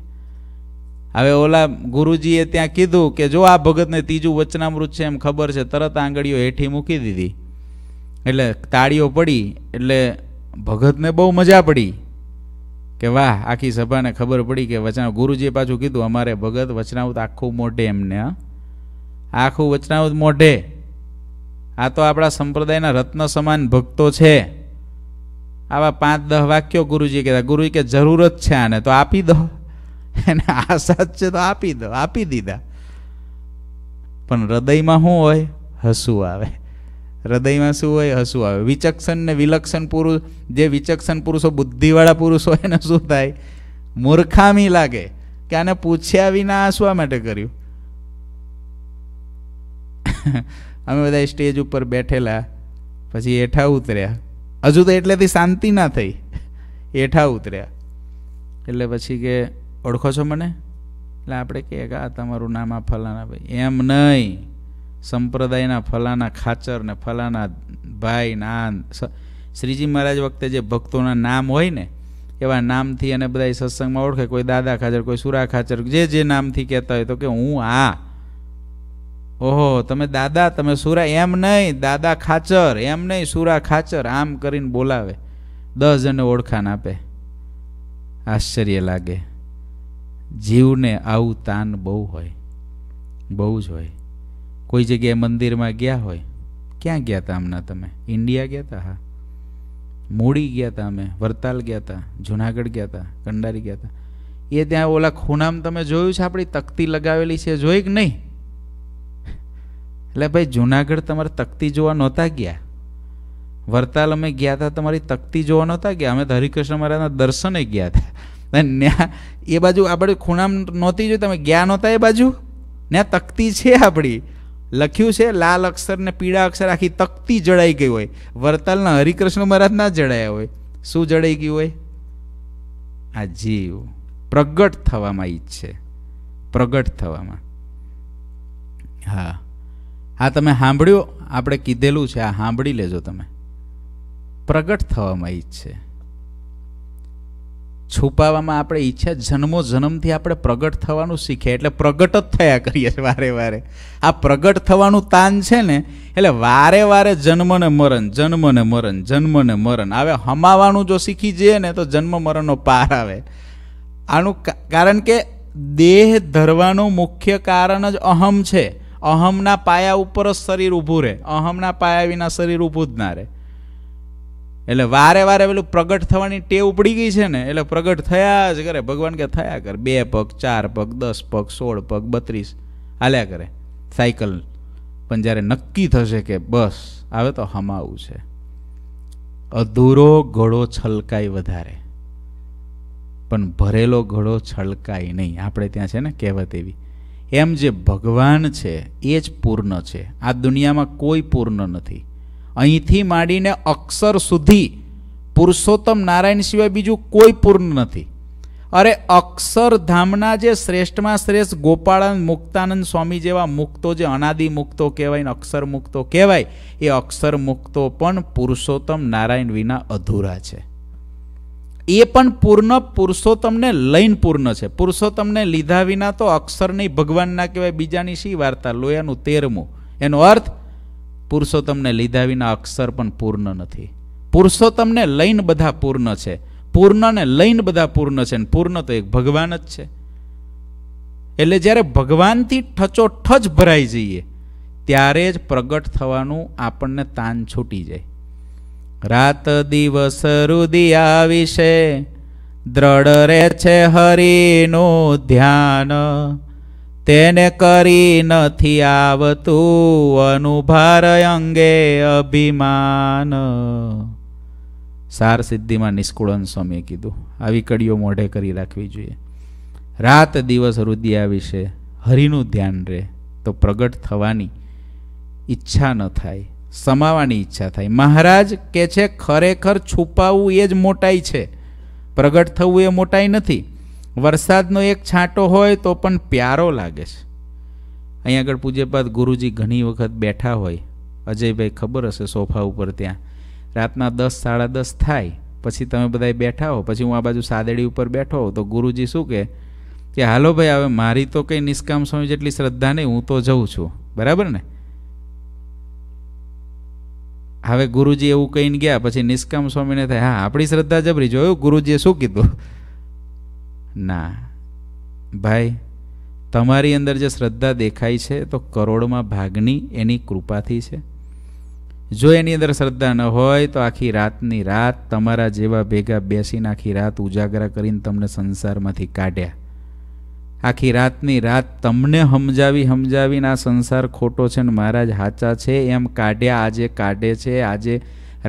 હવે ઓલા ગુરુજીએ ત્યાં કીધું કે જો આ ભગતને ત્રીજું વચનામૃત છે એમ ખબર છે તરત આંગળીઓ હેઠી મૂકી દીધી એટલે તાળીઓ પડી એટલે ભગતને બહુ મજા પડી કે વાહ આખી સભાને ખબર પડી કે વચના ગુરુજીએ પાછું કીધું અમારે ભગત વચનાવત આખું મોઢે એમને આખું વચનાવત મોઢે આ તો આપણા સંપ્રદાયના રત્ન સમાન ભક્તો છે આવા પાંચ દહ વાક્યો ગુરુજી કહેતા ગુરુજી કે જરૂરત છે આને તો આપી દો એને આ સાચ તો આપી દો આપી દીધા પણ હૃદયમાં શું હોય હસવું આવે હૃદયમાં શું હોય હસવું આવે વિચક્ષણ ને વિલક્ષણ પુરુષ જે વિચક્ષણ પુરુષો બુદ્ધિવાળા પુરુષો એને શું થાય મૂર્ખામી લાગે કે આને પૂછ્યા વિના આ શા માટે કર્યું અમે બધા સ્ટેજ ઉપર બેઠેલા પછી એઠા ઉતર્યા હજુ તો એટલેથી શાંતિ ના થઈ એઠા ઉતર્યા એટલે પછી કે ઓળખો છો મને એટલે આપણે કહે કે આ તમારું નામ આ ફલાના ભાઈ એમ નહીં સંપ્રદાયના ફલાના ખાચર ને ફલાના ભાઈ નાન શ્રીજી મહારાજ વખતે જે ભક્તોના નામ હોય ને એવા નામથી અને બધા સત્સંગમાં ઓળખે કોઈ દાદા ખાચર કોઈ સુરા ખાચર જે જે નામથી કહેતા હોય તો કે હું આ ઓહો તમે દાદા તમે સુરા એમ નહીં દાદા ખાચર એમ નહીં સુરા ખાચર આમ કરીને બોલાવે દસ જણને ઓળખાણ આપે આશ્ચર્ય લાગે જીવને આવું તાન બહુ હોય બહુ જ હોય કોઈ જગ્યાએ મંદિરમાં ગયા હોય ક્યાં ગયા હતા હમણાં તમે ઇન્ડિયા ગયા હતા હા મૂડી ગયા હતા અમે વરતાલ ગયા હતા જુનાગઢ ગયા હતા કંડારી ગયા હતા એ ત્યાં ઓલા ખૂનામ તમે જોયું છે આપણી તકતી લગાવેલી છે જોઈ કે નહીં એટલે ભાઈ જુનાગઢ તમારે તકતી જોવા નહોતા ગયા વરતાલ અમે ગયા હતા તમારી તકતી જોવા નહોતા ગયા અમે હરિકૃષ્ણ મહારાજના દર્શને ગયા હતા ત્યાં એ બાજુ આપણે ખૂણામાં નહોતી જોઈ તમે ગયા નહોતા એ બાજુ ત્યાં તકતી છે આપણી લખ્યું છે લાલ અક્ષર ને પીળા અક્ષર આખી તકતી જડાઈ ગઈ હોય વરતાલના હરિકૃષ્ણ મહારાજના ના જડાયા હોય શું જડાઈ ગયું હોય આ જીવ પ્રગટ થવામાં ઈચ્છે પ્રગટ થવામાં હા હા તમે સાંભળ્યું આપણે કીધેલું છે આ સાંભળી લેજો તમે પ્રગટ થવામાં ઈચ્છે છુપાવવામાં આપણે ઈચ્છા જન્મો જન્મથી આપણે પ્રગટ થવાનું શીખે એટલે પ્રગટ જ થયા કરીએ છીએ વારે વારે આ પ્રગટ થવાનું તાન છે ને એટલે વારે વારે જન્મને મરણ જન્મને મરણ જન્મને મરણ હવે હમાવાનું જો શીખી જઈએ ને તો જન્મ મરણનો પાર આવે આનું કારણ કે દેહ ધરવાનું મુખ્ય કારણ જ અહમ છે અહમના પાયા ઉપર જ શરીર ઊભું રહે અહમના પાયા વિના શરીર ઊભું જ ના રહે એટલે વારે વારે પેલું પ્રગટ થવાની ટેવ ઉપડી ગઈ છે ને એટલે પ્રગટ થયા જ કરે ભગવાન કે થયા કરે બે પગ ચાર પગ દસ પગ સોળ પગ બત્રીસ હાલ્યા કરે સાયકલ પણ જ્યારે નક્કી થશે કે બસ હવે તો હમાવું છે અધૂરો ઘડો છલકાય વધારે પણ ભરેલો ઘડો છલકાય નહીં આપણે ત્યાં છે ને કહેવત એવી એમ જે ભગવાન છે એ જ પૂર્ણ છે આ દુનિયામાં કોઈ પૂર્ણ નથી અહીંથી માંડીને અક્ષર સુધી પુરુષોત્તમ નારાયણ સિવાય બીજું કોઈ પૂર્ણ નથી અરે અક્ષરધામના જે શ્રેષ્ઠમાં શ્રેષ્ઠ ગોપાળાનંદ મુક્તાનંદ સ્વામી જેવા મુક્તો જે અનાદિ મુક્તો કહેવાય ને અક્ષર મુક્તો કહેવાય એ અક્ષર મુક્તો પણ પુરુષોત્તમ નારાયણ વિના અધૂરા છે એ પણ પૂર્ણ પુરુષોત્તમને લઈને પૂર્ણ છે પુરુષોત્તમને લીધા વિના તો અક્ષર નહીં ભગવાનના કહેવાય બીજાની શી વાર્તા લોયાનું તેરમું એનો અર્થ પુરુષોત્તમને લીધા વિના અક્ષર પણ પૂર્ણ નથી પુરુષોત્તમને લઈને બધા પૂર્ણ છે પૂર્ણને લઈને બધા પૂર્ણ છે અને પૂર્ણ તો એક ભગવાન જ છે એટલે જ્યારે ભગવાનથી ઠચો ઠચ ભરાઈ જઈએ ત્યારે જ પ્રગટ થવાનું આપણને તાન છૂટી જાય રાત દિવસ રુદિયા વિશે દ્રઢ રહે છે હરિનું ધ્યાન તેને કરી નથી આવતું અનુભાર અંગે અભિમાન સાર સિદ્ધિમાં નિષ્કુળન સ્વામીએ કીધું આવી કડીઓ મોઢે કરી રાખવી જોઈએ રાત દિવસ રુદિયા વિશે હરિનું ધ્યાન રહે તો પ્રગટ થવાની ઈચ્છા ન થાય સમાવાની ઈચ્છા થાય મહારાજ કે છે ખરેખર છુપાવવું એ જ મોટાઈ છે પ્રગટ થવું એ મોટાઈ નથી વરસાદનો એક છાંટો હોય તો પણ પ્યારો લાગે છે અહીં આગળ પૂજ્યપાદ ગુરુજી ઘણી વખત બેઠા હોય અજયભાઈ ખબર હશે સોફા ઉપર ત્યાં રાતના દસ સાડા દસ થાય પછી તમે બધા બેઠા હો પછી હું આ બાજુ સાદડી ઉપર બેઠો હોઉં તો ગુરુજી શું કહે કે હાલો ભાઈ હવે મારી તો કંઈ નિષ્કામ સ્વામી જેટલી શ્રદ્ધા નહીં હું તો જઉં છું બરાબર ને હવે ગુરુજી એવું કહીને ગયા પછી નિષ્કામ સ્વામીને થાય હા આપણી શ્રદ્ધા જબરી જોયું ગુરુજીએ શું કીધું ના ભાઈ તમારી અંદર જે શ્રદ્ધા દેખાય છે તો કરોડમાં ભાગની એની કૃપાથી છે જો એની અંદર શ્રદ્ધા ન હોય તો આખી રાતની રાત તમારા જેવા ભેગા બેસીને આખી રાત ઉજાગરા કરીને તમને સંસારમાંથી કાઢ્યા આખી રાતની રાત તમને સમજાવી સમજાવીને આ સંસાર ખોટો છે ને મારા જ સાચા છે એમ કાઢ્યા આજે કાઢે છે આજે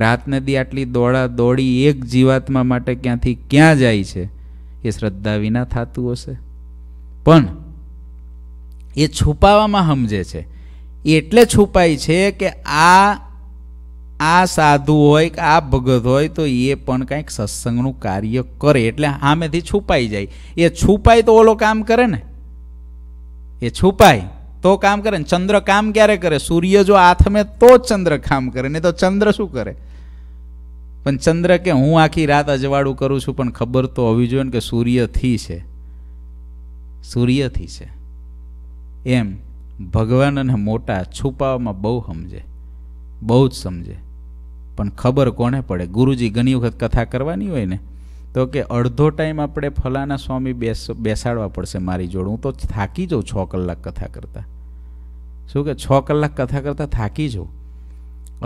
રાત નદી આટલી દોડા દોડી એક જીવાત્મા માટે ક્યાંથી ક્યાં જાય છે એ શ્રદ્ધા વિના થતું હશે પણ એ છુપાવામાં સમજે છે એટલે છુપાય છે કે આ આ સાધુ હોય કે આ ભગત હોય તો એ પણ કંઈક સત્સંગનું કાર્ય કરે એટલે સામેથી છુપાઈ જાય એ છુપાય તો ઓલો કામ કરે ને એ છુપાય તો કામ કરે ને ચંદ્ર કામ ક્યારે કરે સૂર્ય જો હાથમે તો ચંદ્ર કામ કરે ને તો ચંદ્ર શું કરે પણ ચંદ્ર કે હું આખી રાત અજવાળું કરું છું પણ ખબર તો હોવી જોઈએ ને કે સૂર્યથી છે સૂર્યથી છે એમ ભગવાન અને મોટા છુપાવામાં બહુ સમજે બહુ જ સમજે પણ ખબર કોને પડે ગુરુજી ઘણી વખત કથા કરવાની હોય ને તો કે અડધો ટાઈમ આપણે ફલાના સ્વામી બેસ બેસાડવા પડશે મારી જોડે હું તો થાકી જાઉં છ કલાક કથા કરતાં શું કે છ કલાક કથા કરતાં થાકી જાઉં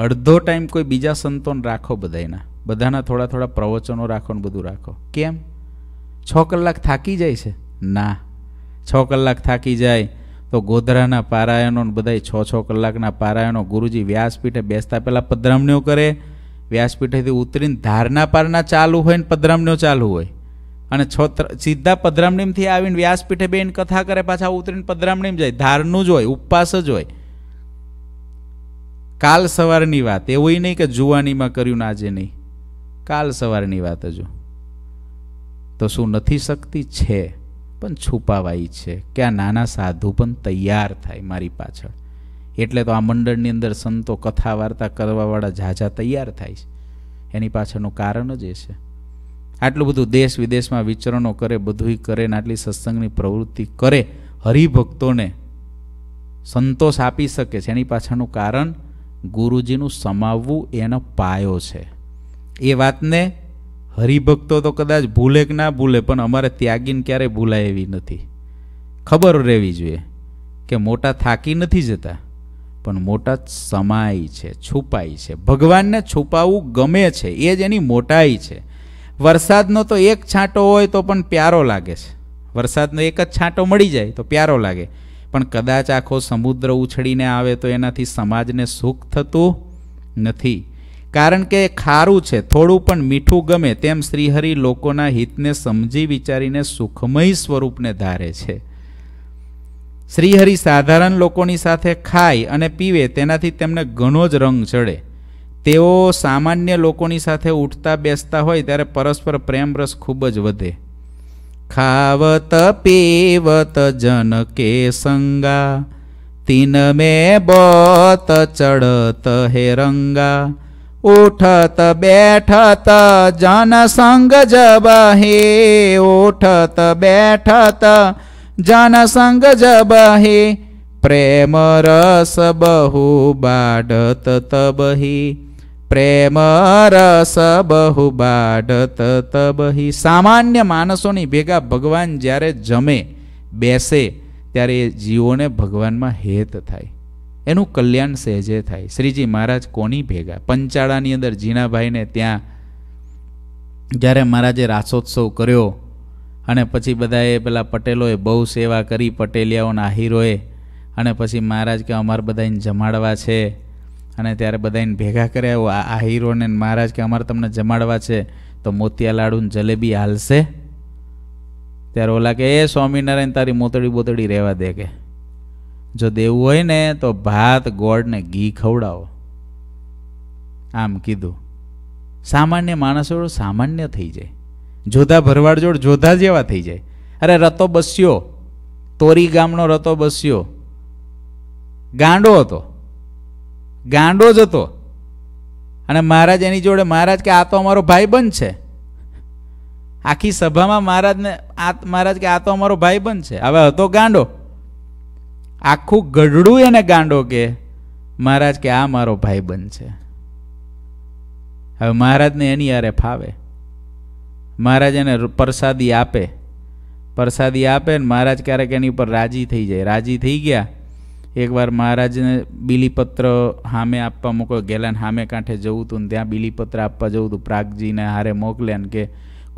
અડધો ટાઈમ કોઈ બીજા સંતોન રાખો બધાના બધાના થોડા થોડા પ્રવચનો રાખો ને બધું રાખો કેમ છ કલાક થાકી જાય છે ના છ કલાક થાકી જાય તો ગોધરાના પારાયણો ને બધાય છ છ કલાકના પારાયણો ગુરુજી વ્યાસપીઠે બેસતા પહેલાં પધરામણીઓ કરે વ્યાસપીઠેથી ઉતરીને ધારના પારના ચાલુ હોય ને પધરામણીઓ ચાલુ હોય અને છ સીધા પધરામણીમથી આવીને વ્યાસપીઠે બેન કથા કરે પાછા ઉતરીને પધરામણીમ જાય ધારનું જ હોય ઉપવાસ જ હોય કાલ સવારની વાત એવું નહીં કે જુવાનીમાં કર્યું ને આજે નહીં કાલ સવારની વાત જો તો શું નથી શકતી છે પણ છુપાવાઈ છે કે આ નાના સાધુ પણ તૈયાર થાય મારી પાછળ એટલે તો આ મંડળની અંદર સંતો કથા વાર્તા કરવાવાળા ઝાઝા તૈયાર થાય છે એની પાછળનું કારણ જ એ છે આટલું બધું દેશ વિદેશમાં વિચરણો કરે બધુંય કરે ને આટલી સત્સંગની પ્રવૃત્તિ કરે હરિભક્તોને સંતોષ આપી શકે છે એની પાછળનું કારણ ગુરુજીનું સમાવવું એનો પાયો છે એ વાતને હરિભક્તો તો કદાચ ભૂલે કે ના ભૂલે પણ અમારે ત્યાગીને ક્યારેય ભૂલાય એવી નથી ખબર રહેવી જોઈએ કે મોટા થાકી નથી જતા પણ મોટા સમાય છે છુપાય છે ભગવાનને છુપાવવું ગમે છે એ જ એની મોટાઈ છે વરસાદનો તો એક છાંટો હોય તો પણ પ્યારો લાગે છે વરસાદનો એક જ છાંટો મળી જાય તો પ્યારો લાગે પણ કદાચ આખો સમુદ્ર ઉછળીને આવે તો એનાથી સમાજને સુખ થતું નથી કારણ કે ખારું છે થોડું પણ મીઠું ગમે તેમ શ્રીહરિ લોકોના હિતને સમજી વિચારીને સુખમય સ્વરૂપને ધારે છે શ્રીહરિ સાધારણ લોકોની સાથે ખાય અને પીવે તેનાથી તેમને ઘણો જ રંગ ચડે તેઓ સામાન્ય લોકોની સાથે ઉઠતા બેસતા હોય ત્યારે પરસ્પર પ્રેમરસ ખૂબ જ વધે ખાવત પીવત જન કે સંગા તિન મે બત ચડત હે રંગા ઉઠત બેઠત જન સંગ જબ હે ઉઠત બેઠત જન સંગ પ્રેમ રસ બહુ બાડત તબહી પ્રેમ રસ બહુ બાઢત તબહી સામાન્ય માણસોની ભેગા ભગવાન જ્યારે જમે બેસે ત્યારે એ જીવોને ભગવાનમાં હેત થાય એનું કલ્યાણ સહેજે થાય શ્રીજી મહારાજ કોની ભેગા પંચાળાની અંદર જીણાભાઈને ત્યાં જ્યારે મહારાજે રાસોત્સવ કર્યો અને પછી બધાએ પેલા પટેલોએ બહુ સેવા કરી પટેલિયાઓના હીરોએ અને પછી મહારાજ કે અમારે બધાને જમાડવા છે અને ત્યારે બધા એને ભેગા કર્યા આ હીરોને મહારાજ કે અમારે તમને જમાડવા છે તો મોતિયા લાડુ જલેબી હાલશે ત્યારે ઓલા કે એ સ્વામિનારાયણ તારી મોતડી બોતડી રહેવા દે કે જો દેવું હોય ને તો ભાત ગોળને ઘી ખવડાવો આમ કીધું સામાન્ય માણસો સામાન્ય થઈ જાય જોધા ભરવાડ જોડ જોધા જેવા થઈ જાય અરે રતો બસ્યો તોરી ગામનો રતો બસ્યો ગાંડો હતો ગાંડો જ હતો અને મહારાજ એની જોડે મહારાજ કે આ તો અમારો ભાઈ બંધ છે આખી સભામાં મહારાજને આ મહારાજ કે આ તો અમારો ભાઈ બંધ છે હવે હતો ગાંડો આખું ગઢડું એને ગાંડો કે મહારાજ કે આ મારો ભાઈ બંધ છે હવે મહારાજને એની યારે ફાવે મહારાજ એને પ્રસાદી આપે પ્રસાદી આપે ને મહારાજ ક્યારેક એની ઉપર રાજી થઈ જાય રાજી થઈ ગયા એકવાર મહારાજને બિલીપત્ર સામે આપવા મોકલ ગેલાને સામે કાંઠે જવું હતું ને ત્યાં બિલીપત્ર આપવા જવું હતું પ્રાગજીને હારે મોકલ્યા ને કે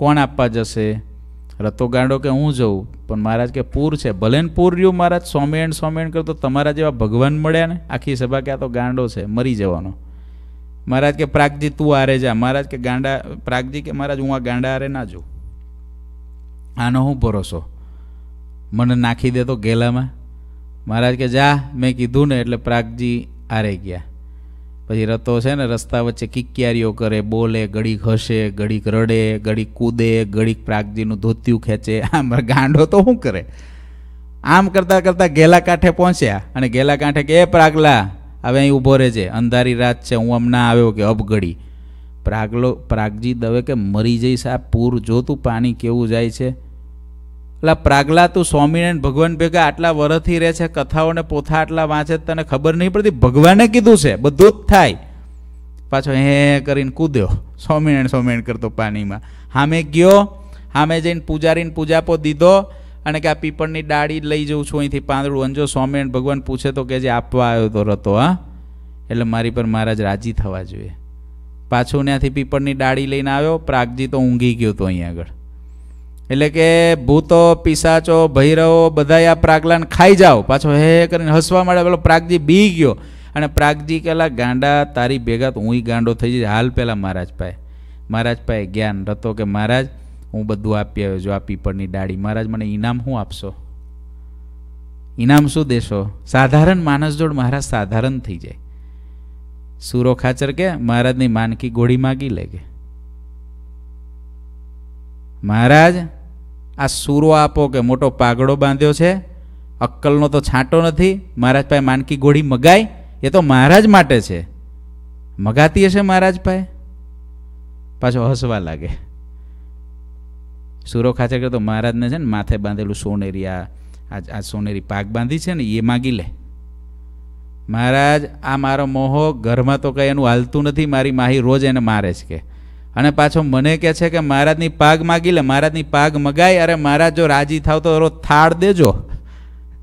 કોણ આપવા જશે રતો ગાંડો કે હું જઉં પણ મહારાજ કે પૂર છે ભલે ને પૂર રહ્યું મહારાજ સોમેણ સોમેણ કરતો તમારા જેવા ભગવાન મળ્યા ને આખી સભા કે આ તો ગાંડો છે મરી જવાનો મહારાજ કે પ્રાગજી તું આરે જા મહારાજ કે ગાંડા પ્રાગજી કે મહારાજ હું આ ગાંડા હારે ના જઉં આનો હું ભરોસો મને નાખી દે તો ગેલામાં મહારાજ કે જા મેં કીધું ને એટલે પ્રાગજી આરે ગયા પછી રતો છે ને રસ્તા વચ્ચે કિક્યારીઓ કરે બોલે ઘડીક હસે ઘડીક રડે ઘડીક કૂદે ઘડીક પ્રાગજીનું ધોતિયું ખેંચે આમ ગાંડો તો શું કરે આમ કરતાં કરતાં ગેલા કાંઠે પહોંચ્યા અને ગેલા કાંઠે કે એ પ્રાગલા હવે અહીં ઊભો રહેજે અંધારી રાત છે હું આમ ના આવ્યો કે અપઘડી પ્રાગલો પ્રાગજી દવે કે મરી જઈશ આ પૂર જોતું પાણી કેવું જાય છે એટલે પ્રાગલા તું સ્વામિનારાયણ ભગવાન ભેગા આટલા વરથી રહે છે કથાઓને પોથા આટલા વાંચે તને ખબર નહીં પડતી ભગવાને કીધું છે બધું જ થાય પાછો હે કરીને કૂદ્યો સ્વામિનારાયણ સ્વામિનારાયણ કરતો પાણીમાં હામે ગયો હામે જઈને પૂજારીને પૂજાપો દીધો અને કે આ પીપળની ડાળી લઈ જઉં છું અહીંથી પાંદડું અંજો સ્વામિનારાયણ ભગવાન પૂછે તો કે જે આપવા આવ્યો તો રતો હા એટલે મારી પર મહારાજ રાજી થવા જોઈએ પાછું ત્યાંથી પીપળની ડાળી લઈને આવ્યો પ્રાગજી તો ઊંઘી ગયો તો અહીંયા આગળ એટલે કે ભૂતો પિસાચો ભૈરવો બધા આ પ્રાગલાન ખાઈ જાઓ પાછો હે કરીને હસવા માંડે પેલો પ્રાગજી બી ગયો અને પ્રાગજી કેલા ગાંડા તારી ભેગા તો હુંય ગાંડો થઈ જઈશ હાલ પહેલાં મહારાજ પાસે મહારાજ પાસે જ્ઞાન હતો કે મહારાજ હું બધું આપી આવ્યો છું આ પીપળની ડાળી મહારાજ મને ઇનામ શું આપશો ઇનામ શું દેશો સાધારણ માણસ જોડ મહારાજ સાધારણ થઈ જાય સુરો ખાચર કે મહારાજની માનકી ગોળી માગી લે કે મહારાજ આ સૂરો આપો કે મોટો પાઘડો બાંધ્યો છે અક્કલનો તો છાંટો નથી મહારાજ પાસે માનકી ઘોડી મગાય એ તો મહારાજ માટે છે મગાતી હશે મહારાજ પાસે પાછો હસવા લાગે સૂરો ખાચર તો મહારાજને છે ને માથે બાંધેલું સોનેરી આ આ સોનેરી પાક બાંધી છે ને એ માગી લે મહારાજ આ મારો મોહ ઘરમાં તો કંઈ એનું હાલતું નથી મારી માહી રોજ એને મારે જ કે અને પાછો મને કહે છે કે મહારાજની પાગ માગી લે મહારાજની પાગ મગાય અરે મહારાજ જો રાજી થાવ તો રોજ થાળ દેજો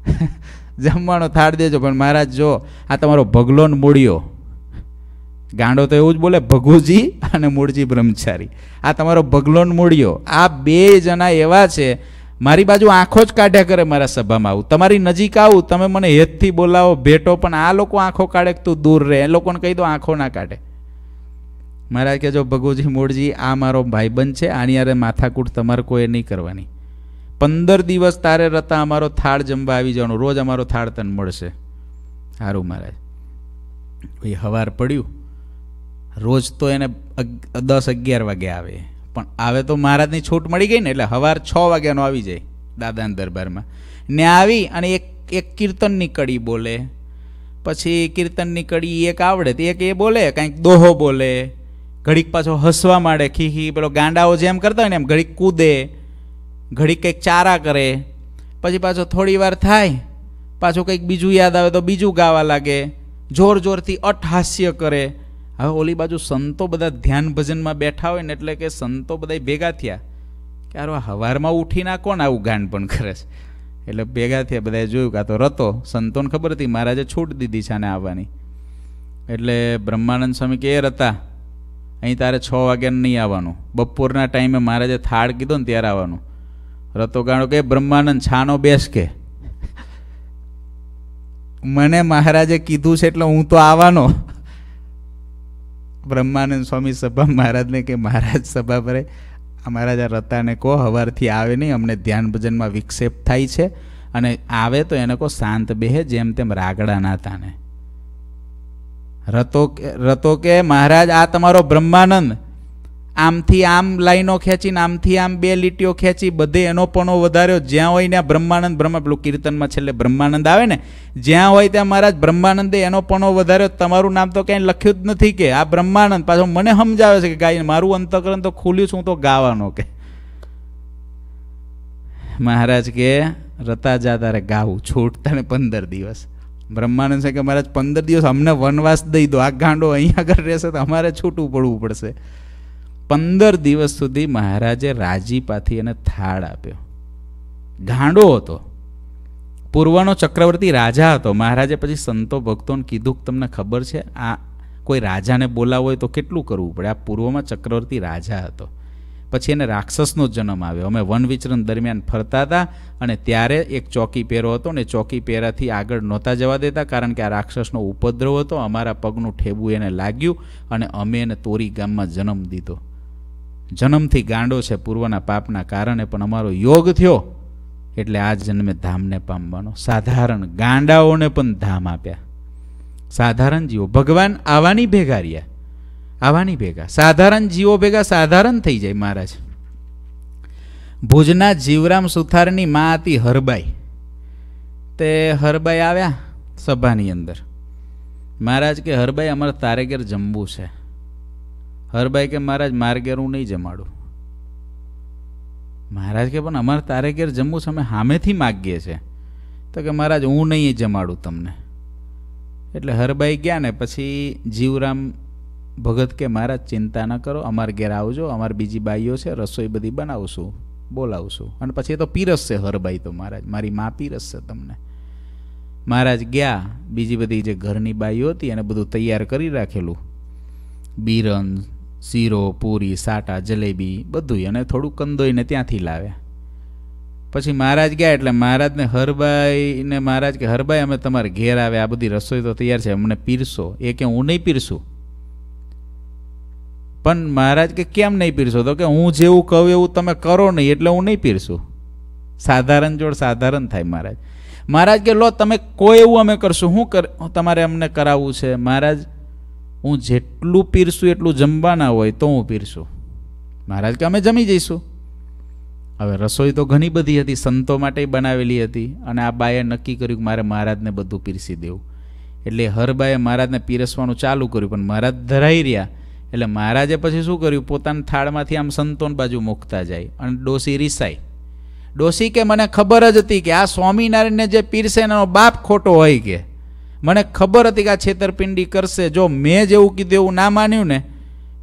જમવાનો થાળ દેજો પણ મહારાજ જો આ તમારો ભગલોન મૂળિયો ગાંડો તો એવું જ બોલે ભગુજી અને મૂળજી બ્રહ્મચારી આ તમારો ભગલોન મૂળિયો આ બે જણા એવા છે મારી બાજુ આંખો જ કાઢ્યા કરે મારા સભામાં આવું તમારી નજીક આવું તમે મને હેતથી બોલાવો ભેટો પણ આ લોકો આંખો કાઢે તું દૂર રહે એ લોકોને કહી દો આંખો ના કાઢે મહારાજ કે જો ભગુજી મૂળજી આ મારો ભાઈબંધ છે આની યારે માથાકૂટ તમારે કોઈ નહીં કરવાની પંદર દિવસ તારે રતા અમારો થાળ જમવા આવી જવાનો રોજ અમારો થાળ તને મળશે સારું મહારાજ ભાઈ હવાર પડ્યું રોજ તો એને દસ અગિયાર વાગે આવે પણ આવે તો મહારાજની છૂટ મળી ગઈ ને એટલે હવાર છ વાગ્યાનો આવી જાય દાદાના દરબારમાં ને આવી અને એક એક કીર્તનની કડી બોલે પછી કીર્તનની કડી એક આવડે તે એક એ બોલે કાંઈક દોહો બોલે ઘડીક પાછો હસવા માંડે ખીખી પેલો ગાંડાઓ જેમ કરતા હોય ને એમ ઘડીક કૂદે ઘડીક કંઈક ચારા કરે પછી પાછો થોડી વાર થાય પાછું કંઈક બીજું યાદ આવે તો બીજું ગાવા લાગે જોર જોરથી અટહાસ્ય કરે હવે ઓલી બાજુ સંતો બધા ધ્યાન ભજનમાં બેઠા હોય ને એટલે કે સંતો બધા ભેગા થયા કે આરો હવારમાં ઉઠીને આ કોણ આવું ગાંડ પણ કરે છે એટલે ભેગા થયા બધાએ જોયું કે આ તો રતો સંતોને ખબર હતી મહારાજે છૂટ દીધી છે આને આવવાની એટલે બ્રહ્માનંદ સ્વામી કે એ રતા અહીં તારે છ વાગ્યાને નહીં આવવાનું બપોરના ટાઈમે મહારાજે થાળ કીધો ને ત્યારે આવવાનું રતો ગાણો કે બ્રહ્માનંદ છાનો બેસ કે મને મહારાજે કીધું છે એટલે હું તો આવવાનો બ્રહ્માનંદ સ્વામી સભા મહારાજને કે મહારાજ સભા ભરે મહારાજ રતાને કહો હવારથી આવે નહીં અમને ધ્યાન ભજનમાં વિક્ષેપ થાય છે અને આવે તો એને કહો શાંત બેહે જેમ તેમ રાગડા નાતાને રતો રતો કે મહારાજ આ તમારો બ્રહ્માનંદ આમથી આમ લાઈનો ખેંચીને આમથી આમ બે લીટીઓ ખેંચી બધે એનો પણો વધાર્યો જ્યાં હોય ને બ્રહ્માનંદ બ્રહ્મા પેલું કીર્તનમાં છેલ્લે બ્રહ્માનંદ આવે ને જ્યાં હોય ત્યાં મહારાજ બ્રહ્માનંદે એનો પણો વધાર્યો તમારું નામ તો ક્યાંય લખ્યું જ નથી કે આ બ્રહ્માનંદ પાછો મને સમજાવે છે કે ગાઈને મારું અંતકરણ તો ખુલ્યું છું તો ગાવાનો કે મહારાજ કે રતા જાતા તારે ગાવું છૂટતા ને પંદર દિવસ બ્રહ્માનંદ સાહેબ કે મહારાજ પંદર દિવસ અમને વનવાસ દઈ દો આ ગાંડો અહીંયા આગળ રહેશે તો અમારે છૂટવું પડવું પડશે પંદર દિવસ સુધી મહારાજે રાજીપાથી એને થાળ આપ્યો ગાંડો હતો પૂર્વનો ચક્રવર્તી રાજા હતો મહારાજે પછી સંતો ભક્તોને કીધું કે તમને ખબર છે આ કોઈ રાજાને બોલાવો હોય તો કેટલું કરવું પડે આ પૂર્વમાં ચક્રવર્તી રાજા હતો પછી એને રાક્ષસનો જન્મ આવ્યો અમે વન વિચરણ દરમિયાન ફરતા હતા અને ત્યારે એક ચોકી પહેરો હતો ને ચોકી પહેરાથી આગળ નહોતા જવા દેતા કારણ કે આ રાક્ષસનો ઉપદ્રવ હતો અમારા પગનું ઠેબું એને લાગ્યું અને અમે એને તોરી ગામમાં જન્મ દીધો જન્મથી ગાંડો છે પૂર્વના પાપના કારણે પણ અમારો યોગ થયો એટલે આ જન્મે ધામને પામવાનો સાધારણ ગાંડાઓને પણ ધામ આપ્યા સાધારણ જીવો ભગવાન આવાની ભેગારિયા આવાની ભેગા સાધારણ જીવો ભેગા સાધારણ થઈ જાય મહારાજ ભુજના જીવરામ સુથારની મા હતી હરબાઈ તે હરબાઈ આવ્યા સભાની અંદર મહારાજ કે હરબાઈ અમારે તારે ઘેર જમવું છે હરભાઈ કે મહારાજ મારે ઘેર હું નહીં જમાડું મહારાજ કે પણ અમારે તારે ઘેર જમવું છે અમે સામેથી માગીએ છીએ તો કે મહારાજ હું નહીં જમાડું તમને એટલે હરભાઈ ગયા ને પછી જીવરામ ભગત કે મહારાજ ચિંતા ન કરો અમારે ઘેર આવજો અમારે બીજી બાઈઓ છે રસોઈ બધી બનાવશું બોલાવશું અને પછી એ તો પીરસશે હરભાઈ તો મહારાજ મારી મા પીરસશે તમને મહારાજ ગયા બીજી બધી જે ઘરની બાઈઓ હતી એને બધું તૈયાર કરી રાખેલું બીરન શીરો પૂરી સાટા જલેબી બધું અને થોડું કંદોઈને ત્યાંથી લાવ્યા પછી મહારાજ ગયા એટલે મહારાજને હરબાઈને મહારાજ કે હરભાઈ અમે તમારે ઘેર આવ્યા આ બધી રસોઈ તો તૈયાર છે અમને પીરશો એ કે હું નહીં પીરશું પણ મહારાજ કે કેમ નહીં પીરશો તો કે હું જેવું કહું એવું તમે કરો નહીં એટલે હું નહીં પીરશું સાધારણ જોડ સાધારણ થાય મહારાજ મહારાજ કે લો તમે કોઈ એવું અમે કરશું હું કર તમારે અમને કરાવવું છે મહારાજ હું જેટલું પીરશું એટલું જમવાના હોય તો હું પીરશું મહારાજ કે અમે જમી જઈશું હવે રસોઈ તો ઘણી બધી હતી સંતો માટે બનાવેલી હતી અને આ બાએ નક્કી કર્યું કે મારે મહારાજને બધું પીરસી દેવું એટલે હરબાએ મહારાજને પીરસવાનું ચાલુ કર્યું પણ મહારાજ ધરાઈ રહ્યા એટલે મહારાજે પછી શું કર્યું પોતાના થાળમાંથી આમ સંતોન બાજુ મૂકતા જાય અને ડોસી રીસાઈ ડોસી કે મને ખબર જ હતી કે આ સ્વામિનારાયણને જે પીરસે એનો બાપ ખોટો હોય કે મને ખબર હતી કે આ છેતરપિંડી કરશે જો મેં જેવું કીધું એવું ના માન્યું ને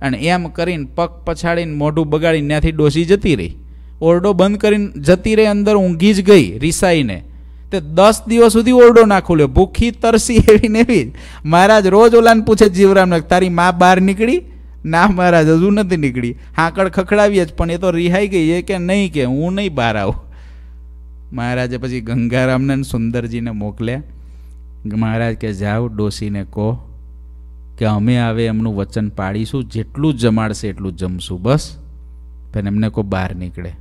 અને એમ કરીને પગ પછાડીને મોઢું બગાડીને ત્યાંથી ડોસી જતી રહી ઓરડો બંધ કરીને જતી રહી અંદર ઊંઘી જ ગઈ રિસાઈને તે દસ દિવસ સુધી ઓરડો ના ખુલ્યો ભૂખી તરસી એવી ને એવી મહારાજ રોજ ઓલાને પૂછે જીવરામને તારી મા બહાર નીકળી ના મહારાજ હજુ નથી નીકળી હાંકડ ખખડાવીએ જ પણ એ તો રિહાઈ ગઈ એ કે નહીં કે હું નહીં બહાર આવું મહારાજે પછી ગંગારામને સુંદરજીને મોકલ્યા મહારાજ કે જાઓ ડોસીને કહો કે અમે આવે એમનું વચન પાડીશું જેટલું જમાડશે એટલું જમશું બસ પણ એમને કોઈ બહાર નીકળે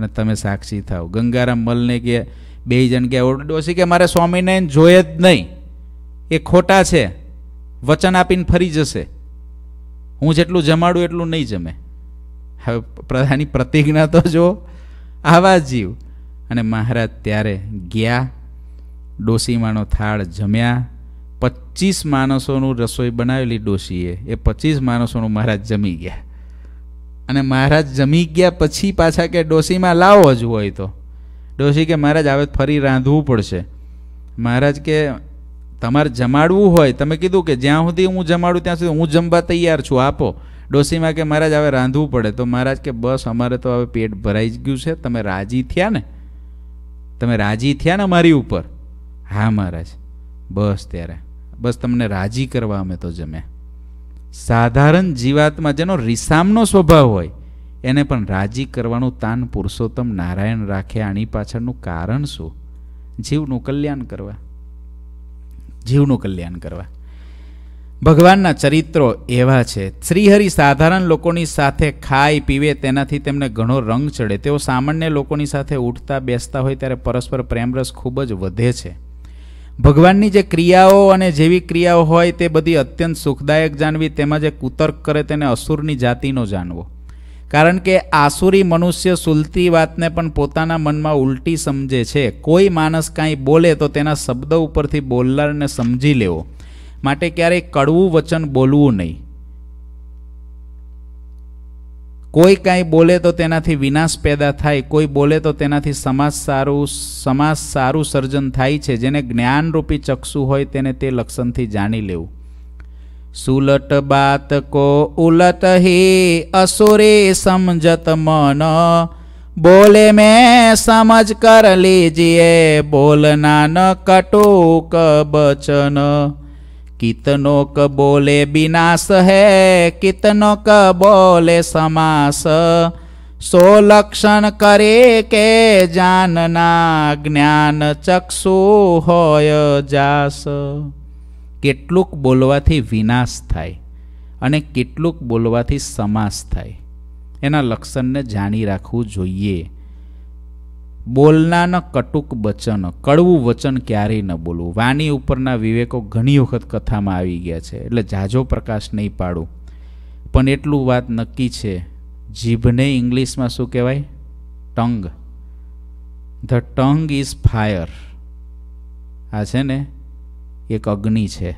અને તમે સાક્ષી થાવ ગંગારામ મલને કે બે જણ કે ડોસી કે મારે સ્વામીને જોઈએ જ નહીં એ ખોટા છે વચન આપીને ફરી જશે હું જેટલું જમાડું એટલું નહીં જમે હવે પ્રધાની પ્રતિજ્ઞા તો જો આવા જીવ અને મહારાજ ત્યારે ગયા ડોસીમાનો થાળ જમ્યા પચીસ માણસોનું રસોઈ બનાવેલી ડોશીએ એ પચીસ માણસોનું મહારાજ જમી ગયા અને મહારાજ જમી ગયા પછી પાછા કે ડોશીમાં લાવો જ હોય તો ડોશી કે મહારાજ આવે ફરી રાંધવું પડશે મહારાજ કે તમારે જમાડવું હોય તમે કીધું કે જ્યાં સુધી હું જમાડું ત્યાં સુધી હું જમવા તૈયાર છું આપો ડોસીમાં કે મહારાજ હવે રાંધવું પડે તો મહારાજ કે બસ અમારે તો હવે પેટ ભરાઈ જ ગયું છે તમે રાજી થયા ને તમે રાજી થયા ને અમારી ઉપર હા મહારાજ બસ ત્યારે બસ તમને રાજી કરવા અમે તો જમ્યા સાધારણ જીવાતમાં જેનો રિસામનો સ્વભાવ હોય એને પણ રાજી કરવાનું તાન પુરુષોત્તમ નારાયણ રાખે આની પાછળનું કારણ શું જીવનું કલ્યાણ કરવા જીવનું કલ્યાણ કરવા ભગવાનના ચરિત્રો એવા છે શ્રીહરિ સાધારણ લોકોની સાથે ખાય પીવે તેનાથી તેમને ઘણો રંગ ચડે તેઓ સામાન્ય લોકોની સાથે ઉઠતા બેસતા હોય ત્યારે પરસ્પર પ્રેમરસ ખૂબ જ વધે છે ભગવાનની જે ક્રિયાઓ અને જેવી ક્રિયાઓ હોય તે બધી અત્યંત સુખદાયક જાણવી તેમાં જે કુતર્ક કરે તેને અસુરની જાતિનો જાણવો કારણ કે આસુરી મનુષ્ય સુલતી વાતને પણ પોતાના મનમાં ઉલટી સમજે છે કોઈ માણસ કાંઈ બોલે તો તેના શબ્દ ઉપરથી બોલનારને સમજી લેવો માટે ક્યારેય કડવું વચન બોલવું નહીં કોઈ કાંઈ બોલે તો તેનાથી વિનાશ પેદા થાય કોઈ બોલે તો તેનાથી સમાજ સારું સમાજ સારું સર્જન થાય છે જેને જ્ઞાનરૂપી ચક્ષુ હોય તેને તે લક્ષણથી જાણી લેવું सुलट बात को उलट ही असुरे समझत मन बोले में समझ कर लीजिए बोलना न कटोक बचन कितनों क बोले विनाश है कितनों क बोले समास सो लक्षण करे के जानना ज्ञान चक्षु होय जास કેટલુંક બોલવાથી વિનાશ થાય અને કેટલુંક બોલવાથી સમાસ થાય એના લક્ષણને જાણી રાખવું જોઈએ બોલનાના કટુક વચન કડવું વચન ક્યારેય ન બોલવું વાની ઉપરના વિવેકો ઘણી વખત કથામાં આવી ગયા છે એટલે ઝાઝો પ્રકાશ નહીં પાડું પણ એટલું વાત નક્કી છે જીભને ઇંગ્લિશમાં શું કહેવાય tongue the tongue is fire આ છે ને એક અગ્નિ છે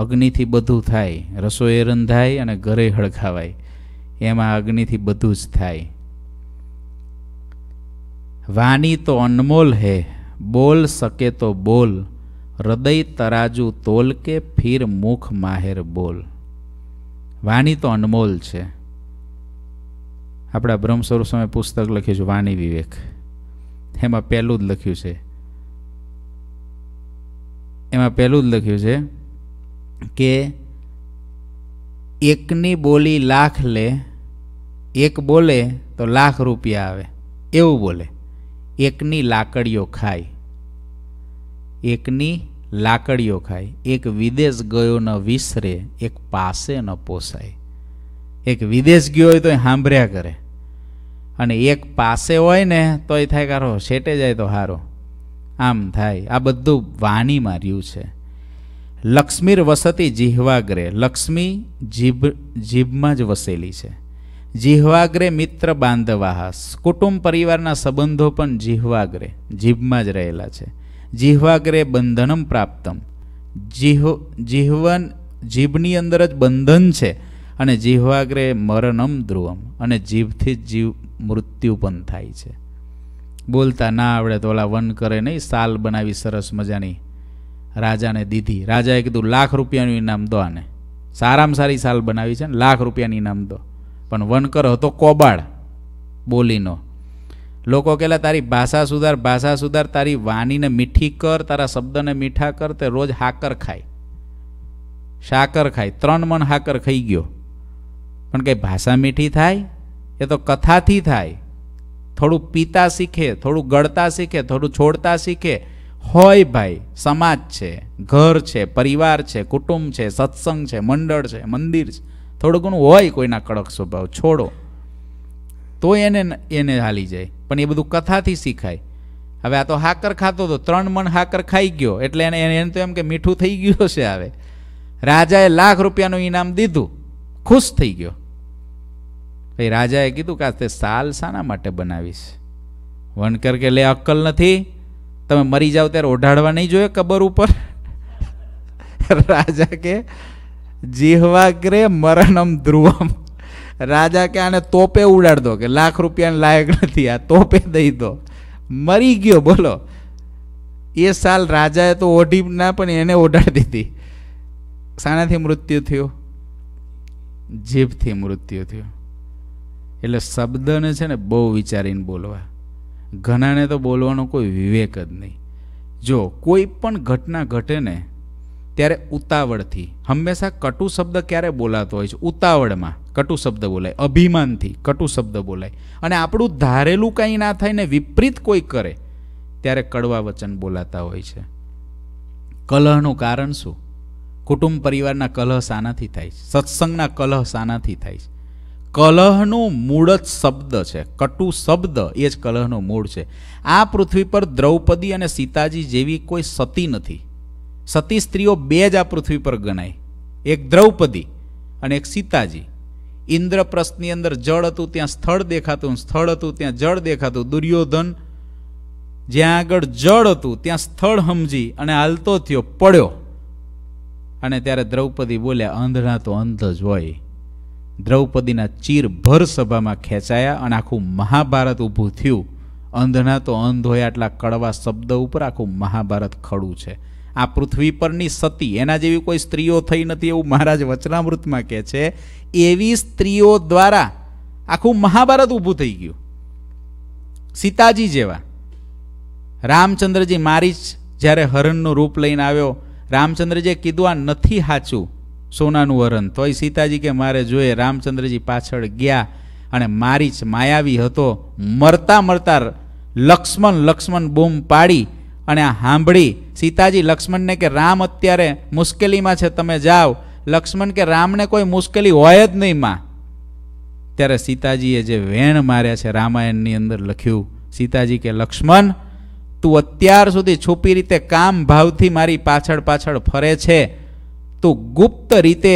અગ્નિથી બધું થાય રસોઈ રંધાય અને ઘરે હળગાવાય એમાં અગ્નિથી બધું જ થાય વાણી તો અનમોલ હે બોલ શકે તો બોલ હૃદય તરાજુ તોલ કે ફીર મુખ માહેર બોલ વાણી તો અનમોલ છે આપણા બ્રહ્મ સ્વરૂપ પુસ્તક લખ્યું છે વાણી વિવેક એમાં પહેલું જ લખ્યું છે એમાં પહેલું જ લખ્યું છે કે એકની બોલી લાખ લે એક બોલે તો લાખ રૂપિયા આવે એવું બોલે એકની લાકડીઓ ખાય એકની લાકડીઓ ખાય એક વિદેશ ગયો ન વિસરે એક પાસે ન પોસાય એક વિદેશ ગયો હોય તો એ સાંભળ્યા કરે અને એક પાસે હોય ને તો એ થાય કારો શેટે જાય તો સારો આમ થાય આ બધું વાણીમાં માર્યું છે લક્ષ્મીર વસતી જીહવાગ્રે લક્ષ્મી જીભ જીભમાં જ વસેલી છે જીહવાગ્રે મિત્ર બાંધવાહા કુટુંબ પરિવારના સંબંધો પણ જીહવાગ્રે જીભમાં જ રહેલા છે જીહવાગ્રે બંધનમ પ્રાપ્તમ જીહ જીહવન જીભની અંદર જ બંધન છે અને જીહવાગ્રે મરણમ ધ્રુવમ અને જીભથી જીવ મૃત્યુ પણ થાય છે બોલતા ના આવડે તો ઓલા વન કરે નહીં સાલ બનાવી સરસ મજાની રાજાને દીધી રાજાએ કીધું લાખ રૂપિયાનું ઇનામ દો આને સારામાં સારી સાલ બનાવી છે ને લાખ રૂપિયાનું ઇનામ દો પણ વનકર હતો કોબાળ બોલીનો લોકો કહેલા તારી ભાષા સુધાર ભાષા સુધાર તારી વાનીને મીઠી કર તારા શબ્દને મીઠા કર તે રોજ હાકર ખાય શાકર ખાય ત્રણ મણ હાકર ખાઈ ગયો પણ કંઈ ભાષા મીઠી થાય એ તો કથાથી થાય થોડું પીતા શીખે થોડું ગળતા શીખે થોડું છોડતા શીખે હોય ભાઈ સમાજ છે ઘર છે પરિવાર છે કુટુંબ છે સત્સંગ છે મંડળ છે મંદિર છે થોડું ઘણું હોય કોઈના કડક સ્વભાવ છોડો તો એને એને હાલી જાય પણ એ બધું કથાથી શીખાય હવે આ તો હાકર ખાતો હતો ત્રણ મણ હાકર ખાઈ ગયો એટલે એને એને તો એમ કે મીઠું થઈ ગયું છે હવે રાજાએ લાખ રૂપિયાનું ઇનામ દીધું ખુશ થઈ ગયો પછી રાજાએ કીધું કે આ તે સાલ શાના માટે બનાવીશ વનકર કે લે અક્કલ નથી તમે મરી જાઓ ત્યારે ઓઢાડવા નહીં જોઈએ કબર ઉપર રાજા કે જીહવાગ્રે મરણમ ધ્રુવમ રાજા કે આને તોપે ઉડાડ દો કે લાખ રૂપિયાને લાયક નથી આ તોપે દઈ દો મરી ગયો બોલો એ સાલ રાજાએ તો ઓઢી ના પણ એને ઓઢાડી દીધી શાનાથી મૃત્યુ થયું જીભથી મૃત્યુ થયું એટલે શબ્દને છે ને બહુ વિચારીને બોલવા ઘણાને તો બોલવાનો કોઈ વિવેક જ નહીં જો કોઈ પણ ઘટના ઘટે ને ત્યારે ઉતાવળથી હંમેશા કટુ શબ્દ ક્યારે બોલાતો હોય છે ઉતાવળમાં કટુ શબ્દ બોલાય અભિમાનથી કટુ શબ્દ બોલાય અને આપણું ધારેલું કંઈ ના થાય ને વિપરીત કોઈ કરે ત્યારે કડવા વચન બોલાતા હોય છે કલહનું કારણ શું કુટુંબ પરિવારના કલહ શાનાથી થાય છે સત્સંગના કલહ શાનાથી થાય છે કલહનું મૂળ જ શબ્દ છે કટુ શબ્દ એ જ કલહનું મૂળ છે આ પૃથ્વી પર દ્રૌપદી અને સીતાજી જેવી કોઈ સતી નથી સતી સ્ત્રીઓ બે જ આ પૃથ્વી પર ગણાય એક દ્રૌપદી અને એક સીતાજી ઇન્દ્રપ્રસ્થની અંદર જળ હતું ત્યાં સ્થળ દેખાતું સ્થળ હતું ત્યાં જળ દેખાતું દુર્યોધન જ્યાં આગળ જળ હતું ત્યાં સ્થળ સમજી અને હાલતો થયો પડ્યો અને ત્યારે દ્રૌપદી બોલ્યા અંધના તો અંધ જ હોય દ્રૌપદીના ચીરભર સભામાં ખેંચાયા અને આખું મહાભારત ઊભું થયું અંધના તો અંધ હોય આટલા કડવા શબ્દ ઉપર આખું મહાભારત ખડું છે આ પૃથ્વી પરની સતી એના જેવી કોઈ સ્ત્રીઓ થઈ નથી એવું મહારાજ વચનામૃતમાં કહે છે એવી સ્ત્રીઓ દ્વારા આખું મહાભારત ઊભું થઈ ગયું સીતાજી જેવા રામચંદ્રજી મારી જ જ્યારે હરણનું રૂપ લઈને આવ્યો રામચંદ્રજીએ કીધું આ નથી સાચું સોનાનું હરણ તોય સીતાજી કે મારે જોઈએ રામચંદ્રજી પાછળ ગયા અને મારી જ માયાવી હતો મરતા મરતા લક્ષ્મણ લક્ષ્મણ બૂમ પાડી અને આ સાંભળી સીતાજી લક્ષ્મણને કે રામ અત્યારે મુશ્કેલીમાં છે તમે જાઓ લક્ષ્મણ કે રામને કોઈ મુશ્કેલી હોય જ નહીં માં ત્યારે સીતાજીએ જે વેણ માર્યા છે રામાયણની અંદર લખ્યું સીતાજી કે લક્ષ્મણ તું અત્યાર સુધી છુપી રીતે કામ ભાવથી મારી પાછળ પાછળ ફરે છે તું ગુપ્ત રીતે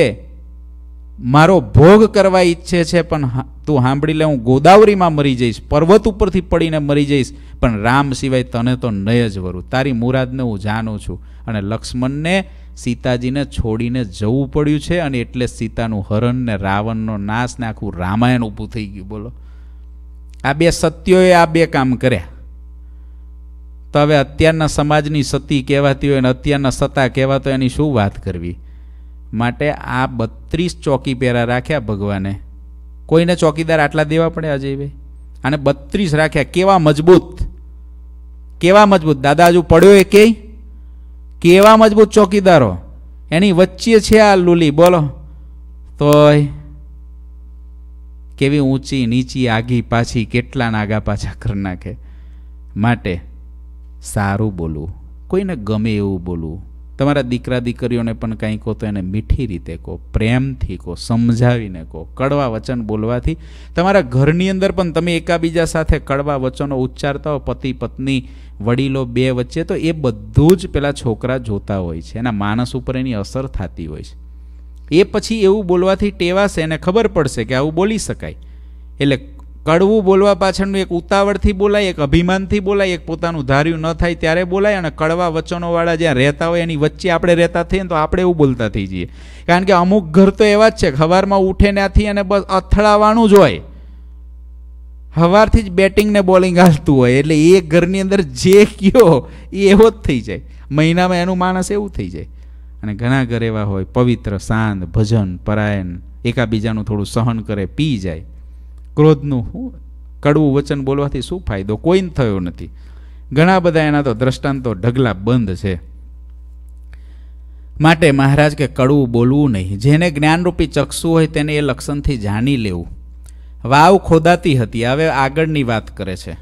મારો ભોગ કરવા ઈચ્છે છે પણ તું સાંભળી લે હું ગોદાવરીમાં મરી જઈશ પર્વત ઉપરથી પડીને મરી જઈશ પણ રામ સિવાય તને તો નહીં જ વરું તારી મુરાદને હું જાણું છું અને લક્ષ્મણને સીતાજીને છોડીને જવું પડ્યું છે અને એટલે સીતાનું હરણ ને રાવણનો નાશ ને આખું રામાયણ ઊભું થઈ ગયું બોલો આ બે સત્યોએ આ બે કામ કર્યા તો હવે અત્યારના સમાજની સતી કહેવાતી હોય અને અત્યારના સત્તા કહેવાતો એની શું વાત કરવી માટે આ બત્રીસ ચોકી પહેરા રાખ્યા ભગવાને કોઈને ચોકીદાર આટલા દેવા પડે અજયભાઈ અને બત્રીસ રાખ્યા કેવા મજબૂત કેવા મજબૂત દાદા હજુ પડ્યો એ કે કેવા મજબૂત ચોકીદારો એની વચ્ચે છે આ લુલી બોલો તોય કેવી ઊંચી નીચી આગી પાછી કેટલા નાગા પાછા કરી નાખે માટે સારું બોલવું કોઈને ગમે એવું બોલવું તમારા દીકરા દીકરીઓને પણ કંઈ કહો તો એને મીઠી રીતે કહો પ્રેમથી કહો સમજાવીને કહો કડવા વચન બોલવાથી તમારા ઘરની અંદર પણ તમે એકાબીજા સાથે કડવા વચનો ઉચ્ચારતા હો પતિ પત્ની વડીલો બે વચ્ચે તો એ બધું જ પેલા છોકરા જોતા હોય છે એના માણસ ઉપર એની અસર થતી હોય છે એ પછી એવું બોલવાથી ટેવાશે એને ખબર પડશે કે આવું બોલી શકાય એટલે કડવું બોલવા પાછળનું એક ઉતાવળથી બોલાય એક અભિમાનથી બોલાય એક પોતાનું ધાર્યું ન થાય ત્યારે બોલાય અને કડવા વચનોવાળા જ્યાં રહેતા હોય એની વચ્ચે આપણે રહેતા થઈએ તો આપણે એવું બોલતા થઈ જઈએ કારણ કે અમુક ઘર તો એવા જ છે હવારમાં ઉઠે ત્યાંથી અને બસ અથડાવાનું જ હોય હવારથી જ બેટિંગ ને બોલિંગ હાલતું હોય એટલે એ ઘરની અંદર જે કયો એ એવો જ થઈ જાય મહિનામાં એનું માણસ એવું થઈ જાય અને ઘણા ઘર એવા હોય પવિત્ર શાંત ભજન પરાયણ એકાબીજાનું થોડું સહન કરે પી જાય ક્રોધનું કડવું વચન બોલવાથી શું ફાયદો કોઈને થયો નથી ઘણા બધા એના તો દ્રષ્ટાંતો ઢગલા બંધ છે માટે મહારાજ કે કડવું બોલવું નહીં જેને જ્ઞાનરૂપી ચક્ષુ હોય તેને એ લક્ષણથી જાણી લેવું વાવ ખોદાતી હતી હવે આગળની વાત કરે છે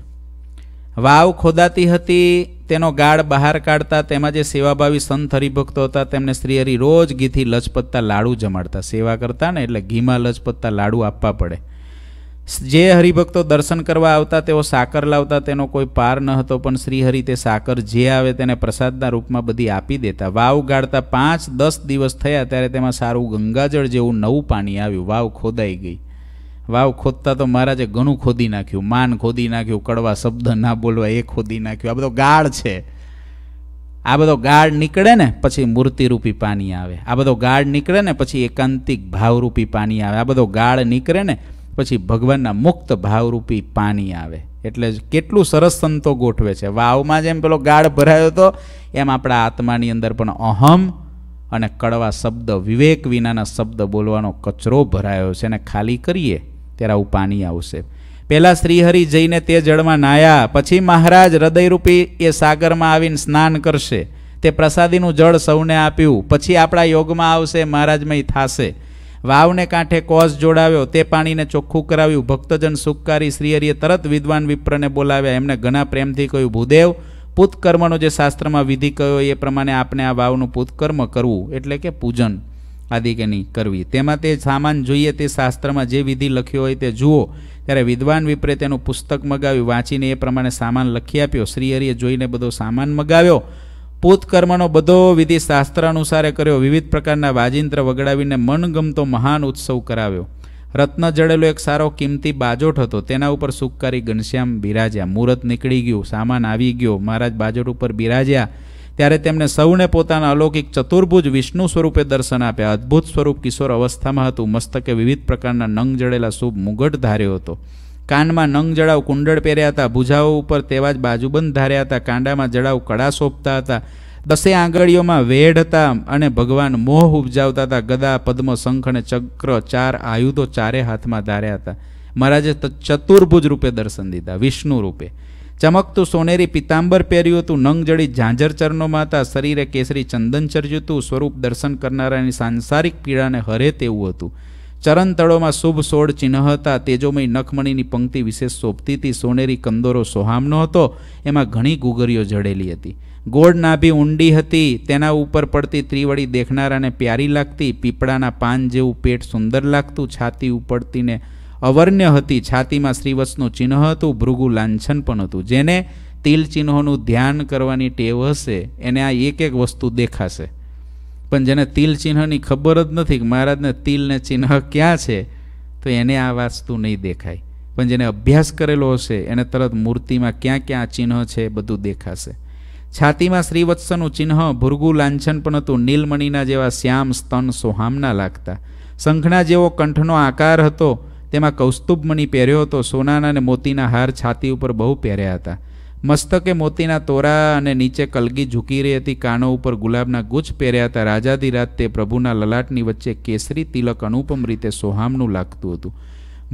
વાવ ખોદાતી હતી તેનો ગાળ બહાર કાઢતા તેમાં જે સેવાભાવી સંત હરિભક્તો હતા તેમને શ્રીહરિ રોજ ઘીથી લજપતતા લાડુ જમાડતા સેવા કરતા ને એટલે ઘીમાં લજપતતા લાડુ આપવા પડે જે હરિભક્તો દર્શન કરવા આવતા તેઓ સાકર લાવતા તેનો કોઈ પાર ન હતો પણ શ્રીહરિ તે સાકર જે આવે તેને પ્રસાદના રૂપમાં બધી આપી દેતા વાવ ગાળતા પાંચ દસ દિવસ થયા ત્યારે તેમાં સારું ગંગાજળ જેવું નવું પાણી આવ્યું વાવ ખોદાઈ ગઈ વાવ ખોદતા તો મહારાજે ઘણું ખોદી નાખ્યું માન ખોદી નાખ્યું કડવા શબ્દ ના બોલવા એ ખોદી નાખ્યું આ બધો ગાળ છે આ બધો ગાળ નીકળે ને પછી મૂર્તિરૂપી પાણી આવે આ બધો ગાળ નીકળે ને પછી એકાંતિક ભાવરૂપી પાણી આવે આ બધો ગાળ નીકળે ને પછી ભગવાનના મુક્ત ભાવરૂપી પાણી આવે એટલે કેટલું સરસ સંતો ગોઠવે છે વાવમાં જેમ પેલો ગાઢ ભરાયો હતો એમ આપણા આત્માની અંદર પણ અહમ અને કડવા શબ્દ વિવેક વિનાના શબ્દ બોલવાનો કચરો ભરાયો છે અને ખાલી કરીએ ત્યારે આવું પાણી આવશે પહેલાં શ્રીહરિ જઈને તે જળમાં નાયા પછી મહારાજ હૃદયરૂપી એ સાગરમાં આવીને સ્નાન કરશે તે પ્રસાદીનું જળ સૌને આપ્યું પછી આપણા યોગમાં આવશે મહારાજમય થાશે વાવને કાંઠે કોસ જોડાવ્યો તે પાણીને ચોખ્ખું કરાવ્યું ભક્તજન સુખકારી શ્રીહરિએ તરત વિદ્વાન વિપ્રને બોલાવ્યા એમને ઘણા પ્રેમથી કહ્યું ભૂદેવ પૂતકર્મનો જે શાસ્ત્રમાં વિધિ કયો એ પ્રમાણે આપણે આ વાવનું પૂતકર્મ કરવું એટલે કે પૂજન આદિકેની કરવી તેમાં તે સામાન જોઈએ તે શાસ્ત્રમાં જે વિધિ લખ્યો હોય તે જુઓ ત્યારે વિદ્વાન વિપરે તેનું પુસ્તક મગાવ્યું વાંચીને એ પ્રમાણે સામાન લખી આપ્યો શ્રીહરિએ જોઈને બધો સામાન મગાવ્યો પૂતકર્મનો બધો વિધિ શાસ્ત્ર અનુસારે કર્યો વિવિધ પ્રકારના વાજિંત્ર વગડાવીને મનગમતો મહાન ઉત્સવ કરાવ્યો રત્ન જડેલો એક સારો કિંમતી બાજોટ હતો તેના ઉપર સુખકારી ઘનશ્યામ બિરાજ્યા મુહૂર્ત નીકળી ગયું સામાન આવી ગયો મહારાજ બાજોટ ઉપર બિરાજ્યા ત્યારે તેમણે સૌને પોતાના અલૌકિક ચતુર્ભુજ વિષ્ણુ સ્વરૂપે દર્શન આપ્યા અદ્ભુત સ્વરૂપ કિશોર અવસ્થામાં હતું મસ્તકે વિવિધ પ્રકારના નંગ જડેલા શુભ મુગટ ધાર્યો હતો કાનમાં નંગ જડાવ કુંડળ પહેર્યા હતા ભૂજાઓ ઉપર તેવા જ બાજુબંધ ધાર્યા હતા કાંડામાં જડાવ કડા સોંપતા હતા દસે આંગળીઓમાં વેઢ હતા અને ભગવાન મોહ ઉપજાવતા હતા ગદા પદ્મ શંખ અને ચક્ર ચાર આયુધો ચારે હાથમાં ધાર્યા હતા મહારાજે ચતુર્ભુજ રૂપે દર્શન દીધા વિષ્ણુ રૂપે ચમકતું સોનેરી પિતાંબર પહેર્યું હતું નંગ જડી ઝાંઝર ચરણોમાં હતા શરીરે કેસરી ચંદન ચર્યું હતું સ્વરૂપ દર્શન કરનારાની સાંસારિક પીડાને હરે તેવું હતું ચરણતળોમાં શુભ સોળ ચિહ્ન હતા તેજોમય નખમણીની પંક્તિ વિશેષ શોભતી હતી સોનેરી કંદોરો સોહામનો હતો એમાં ઘણી ગુગરીઓ જડેલી હતી ગોળ નાભી ઊંડી હતી તેના ઉપર પડતી ત્રિવળી દેખનારાને પ્યારી લાગતી પીપળાના પાન જેવું પેટ સુંદર લાગતું છાતી ઉપડતીને અવર્ણ્ય હતી છાતીમાં શ્રીવસનું ચિહ્ન હતું ભૃગુ લાંછન પણ હતું જેને તિલ ચિહ્નોનું ધ્યાન કરવાની ટેવ હશે એને આ એક એક વસ્તુ દેખાશે પણ જેને તિલ ચિહ્નની ખબર જ નથી કે મહારાજને તિલને ચિહ્ન ક્યાં છે તો એને આ વાસ્તુ નહીં દેખાય પણ જેને અભ્યાસ કરેલો હશે એને તરત મૂર્તિમાં ક્યાં ક્યાં ચિહ્ન છે બધું દેખાશે છાતીમાં શ્રીવત્સનું ચિહ્ન ભૃગુ લાંછન પણ હતું નીલમણીના જેવા શ્યામ સ્તન સોહામના લાગતા શંખના જેવો કંઠનો આકાર હતો તેમાં કૌસ્તુભમણી પહેર્યો હતો સોનાના અને મોતીના હાર છાતી ઉપર બહુ પહેર્યા હતા મસ્તકે મોતીના તોરા અને નીચે કલગી ઝૂકી રહી હતી કાનો ઉપર ગુલાબના ગુચ્છ પહેર્યા હતા રાજાધિરાત તે પ્રભુના લલાટની વચ્ચે કેસરી તિલક અનુપમ રીતે સોહામનું લાગતું હતું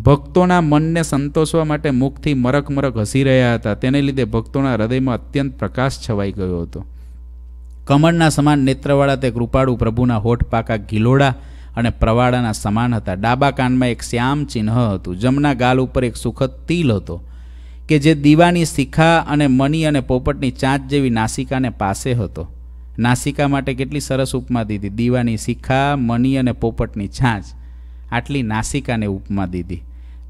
ભક્તોના મનને સંતોષવા માટે મુખથી મરક મરક હસી રહ્યા હતા તેને લીધે ભક્તોના હૃદયમાં અત્યંત પ્રકાશ છવાઈ ગયો હતો કમળના સમાન નેત્રવાળા તે કૃપાળુ પ્રભુના હોઠ પાકા ગિલોડા અને પ્રવાળાના સમાન હતા ડાબા કાનમાં એક શ્યામ ચિહ્ન હતું જમના ગાલ ઉપર એક સુખદ તિલ હતો કે જે દીવાની શિખા અને મની અને પોપટની ચાંચ જેવી નાસિકાને પાસે હતો નાસિકા માટે કેટલી સરસ ઉપમા દીધી દીવાની શિખા મની અને પોપટની છાંચ આટલી નાસિકાને ઉપમા દીધી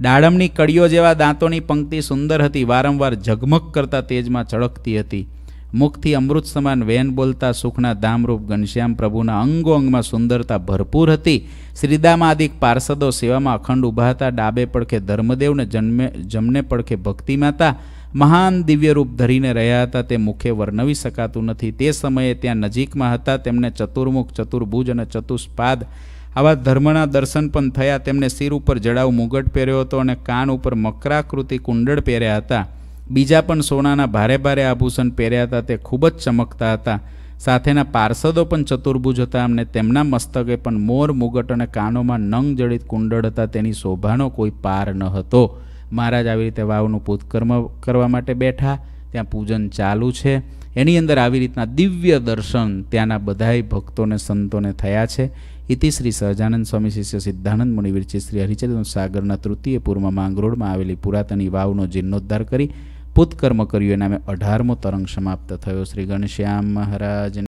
દાડમની કડીઓ જેવા દાંતોની પંક્તિ સુંદર હતી વારંવાર ઝગમગ કરતા તેજમાં ચળકતી હતી મુખથી અમૃત સમાન વેન બોલતા સુખના ધામરૂપ ઘનશ્યામ પ્રભુના અંગો અંગમાં સુંદરતા ભરપૂર હતી શ્રીદામાદિક પાર્ષદો સેવામાં અખંડ ઊભા હતા ડાબે પડખે ધર્મદેવને જન્મે જમને પડખે ભક્તિ માતા મહાન દિવ્ય રૂપ ધરીને રહ્યા હતા તે મુખે વર્ણવી શકાતું નથી તે સમયે ત્યાં નજીકમાં હતા તેમને ચતુર્મુખ ચતુર્ભુજ અને ચતુષ્પાદ આવા ધર્મના દર્શન પણ થયા તેમણે શિર ઉપર જડાવ મુગટ પહેર્યો હતો અને કાન ઉપર મકરાકૃતિ કુંડળ પહેર્યા હતા બીજા પણ સોનાના ભારે ભારે આભૂષણ પહેર્યા હતા તે ખૂબ જ ચમકતા હતા સાથેના પાર્ષદો પણ ચતુર્ભુજ હતા અને તેમના મસ્તકે પણ મોર મુગટ અને કાનોમાં નંગ જડિત કુંડળ હતા તેની શોભાનો કોઈ પાર ન હતો મહારાજ આવી રીતે વાવનું પૂતકર્મ કરવા માટે બેઠા ત્યાં પૂજન ચાલુ છે એની અંદર આવી રીતના દિવ્ય દર્શન ત્યાંના બધાય ભક્તોને સંતોને થયા છે ઇતિ શ્રી સહજાનંદ સ્વામી શિષ્ય સિદ્ધાનંદ મુનિ શ્રી હરિચરિત સાગરના તૃતીય પૂર્વમાં માંગરોળમાં આવેલી પુરાતની વાવનો જીર્ણોદ્ધાર કરી પુતકર્મ કર્યું એના મેં અઢારમો તરંગ સમાપ્ત થયો શ્રી ગણશ્યામ મહારાજ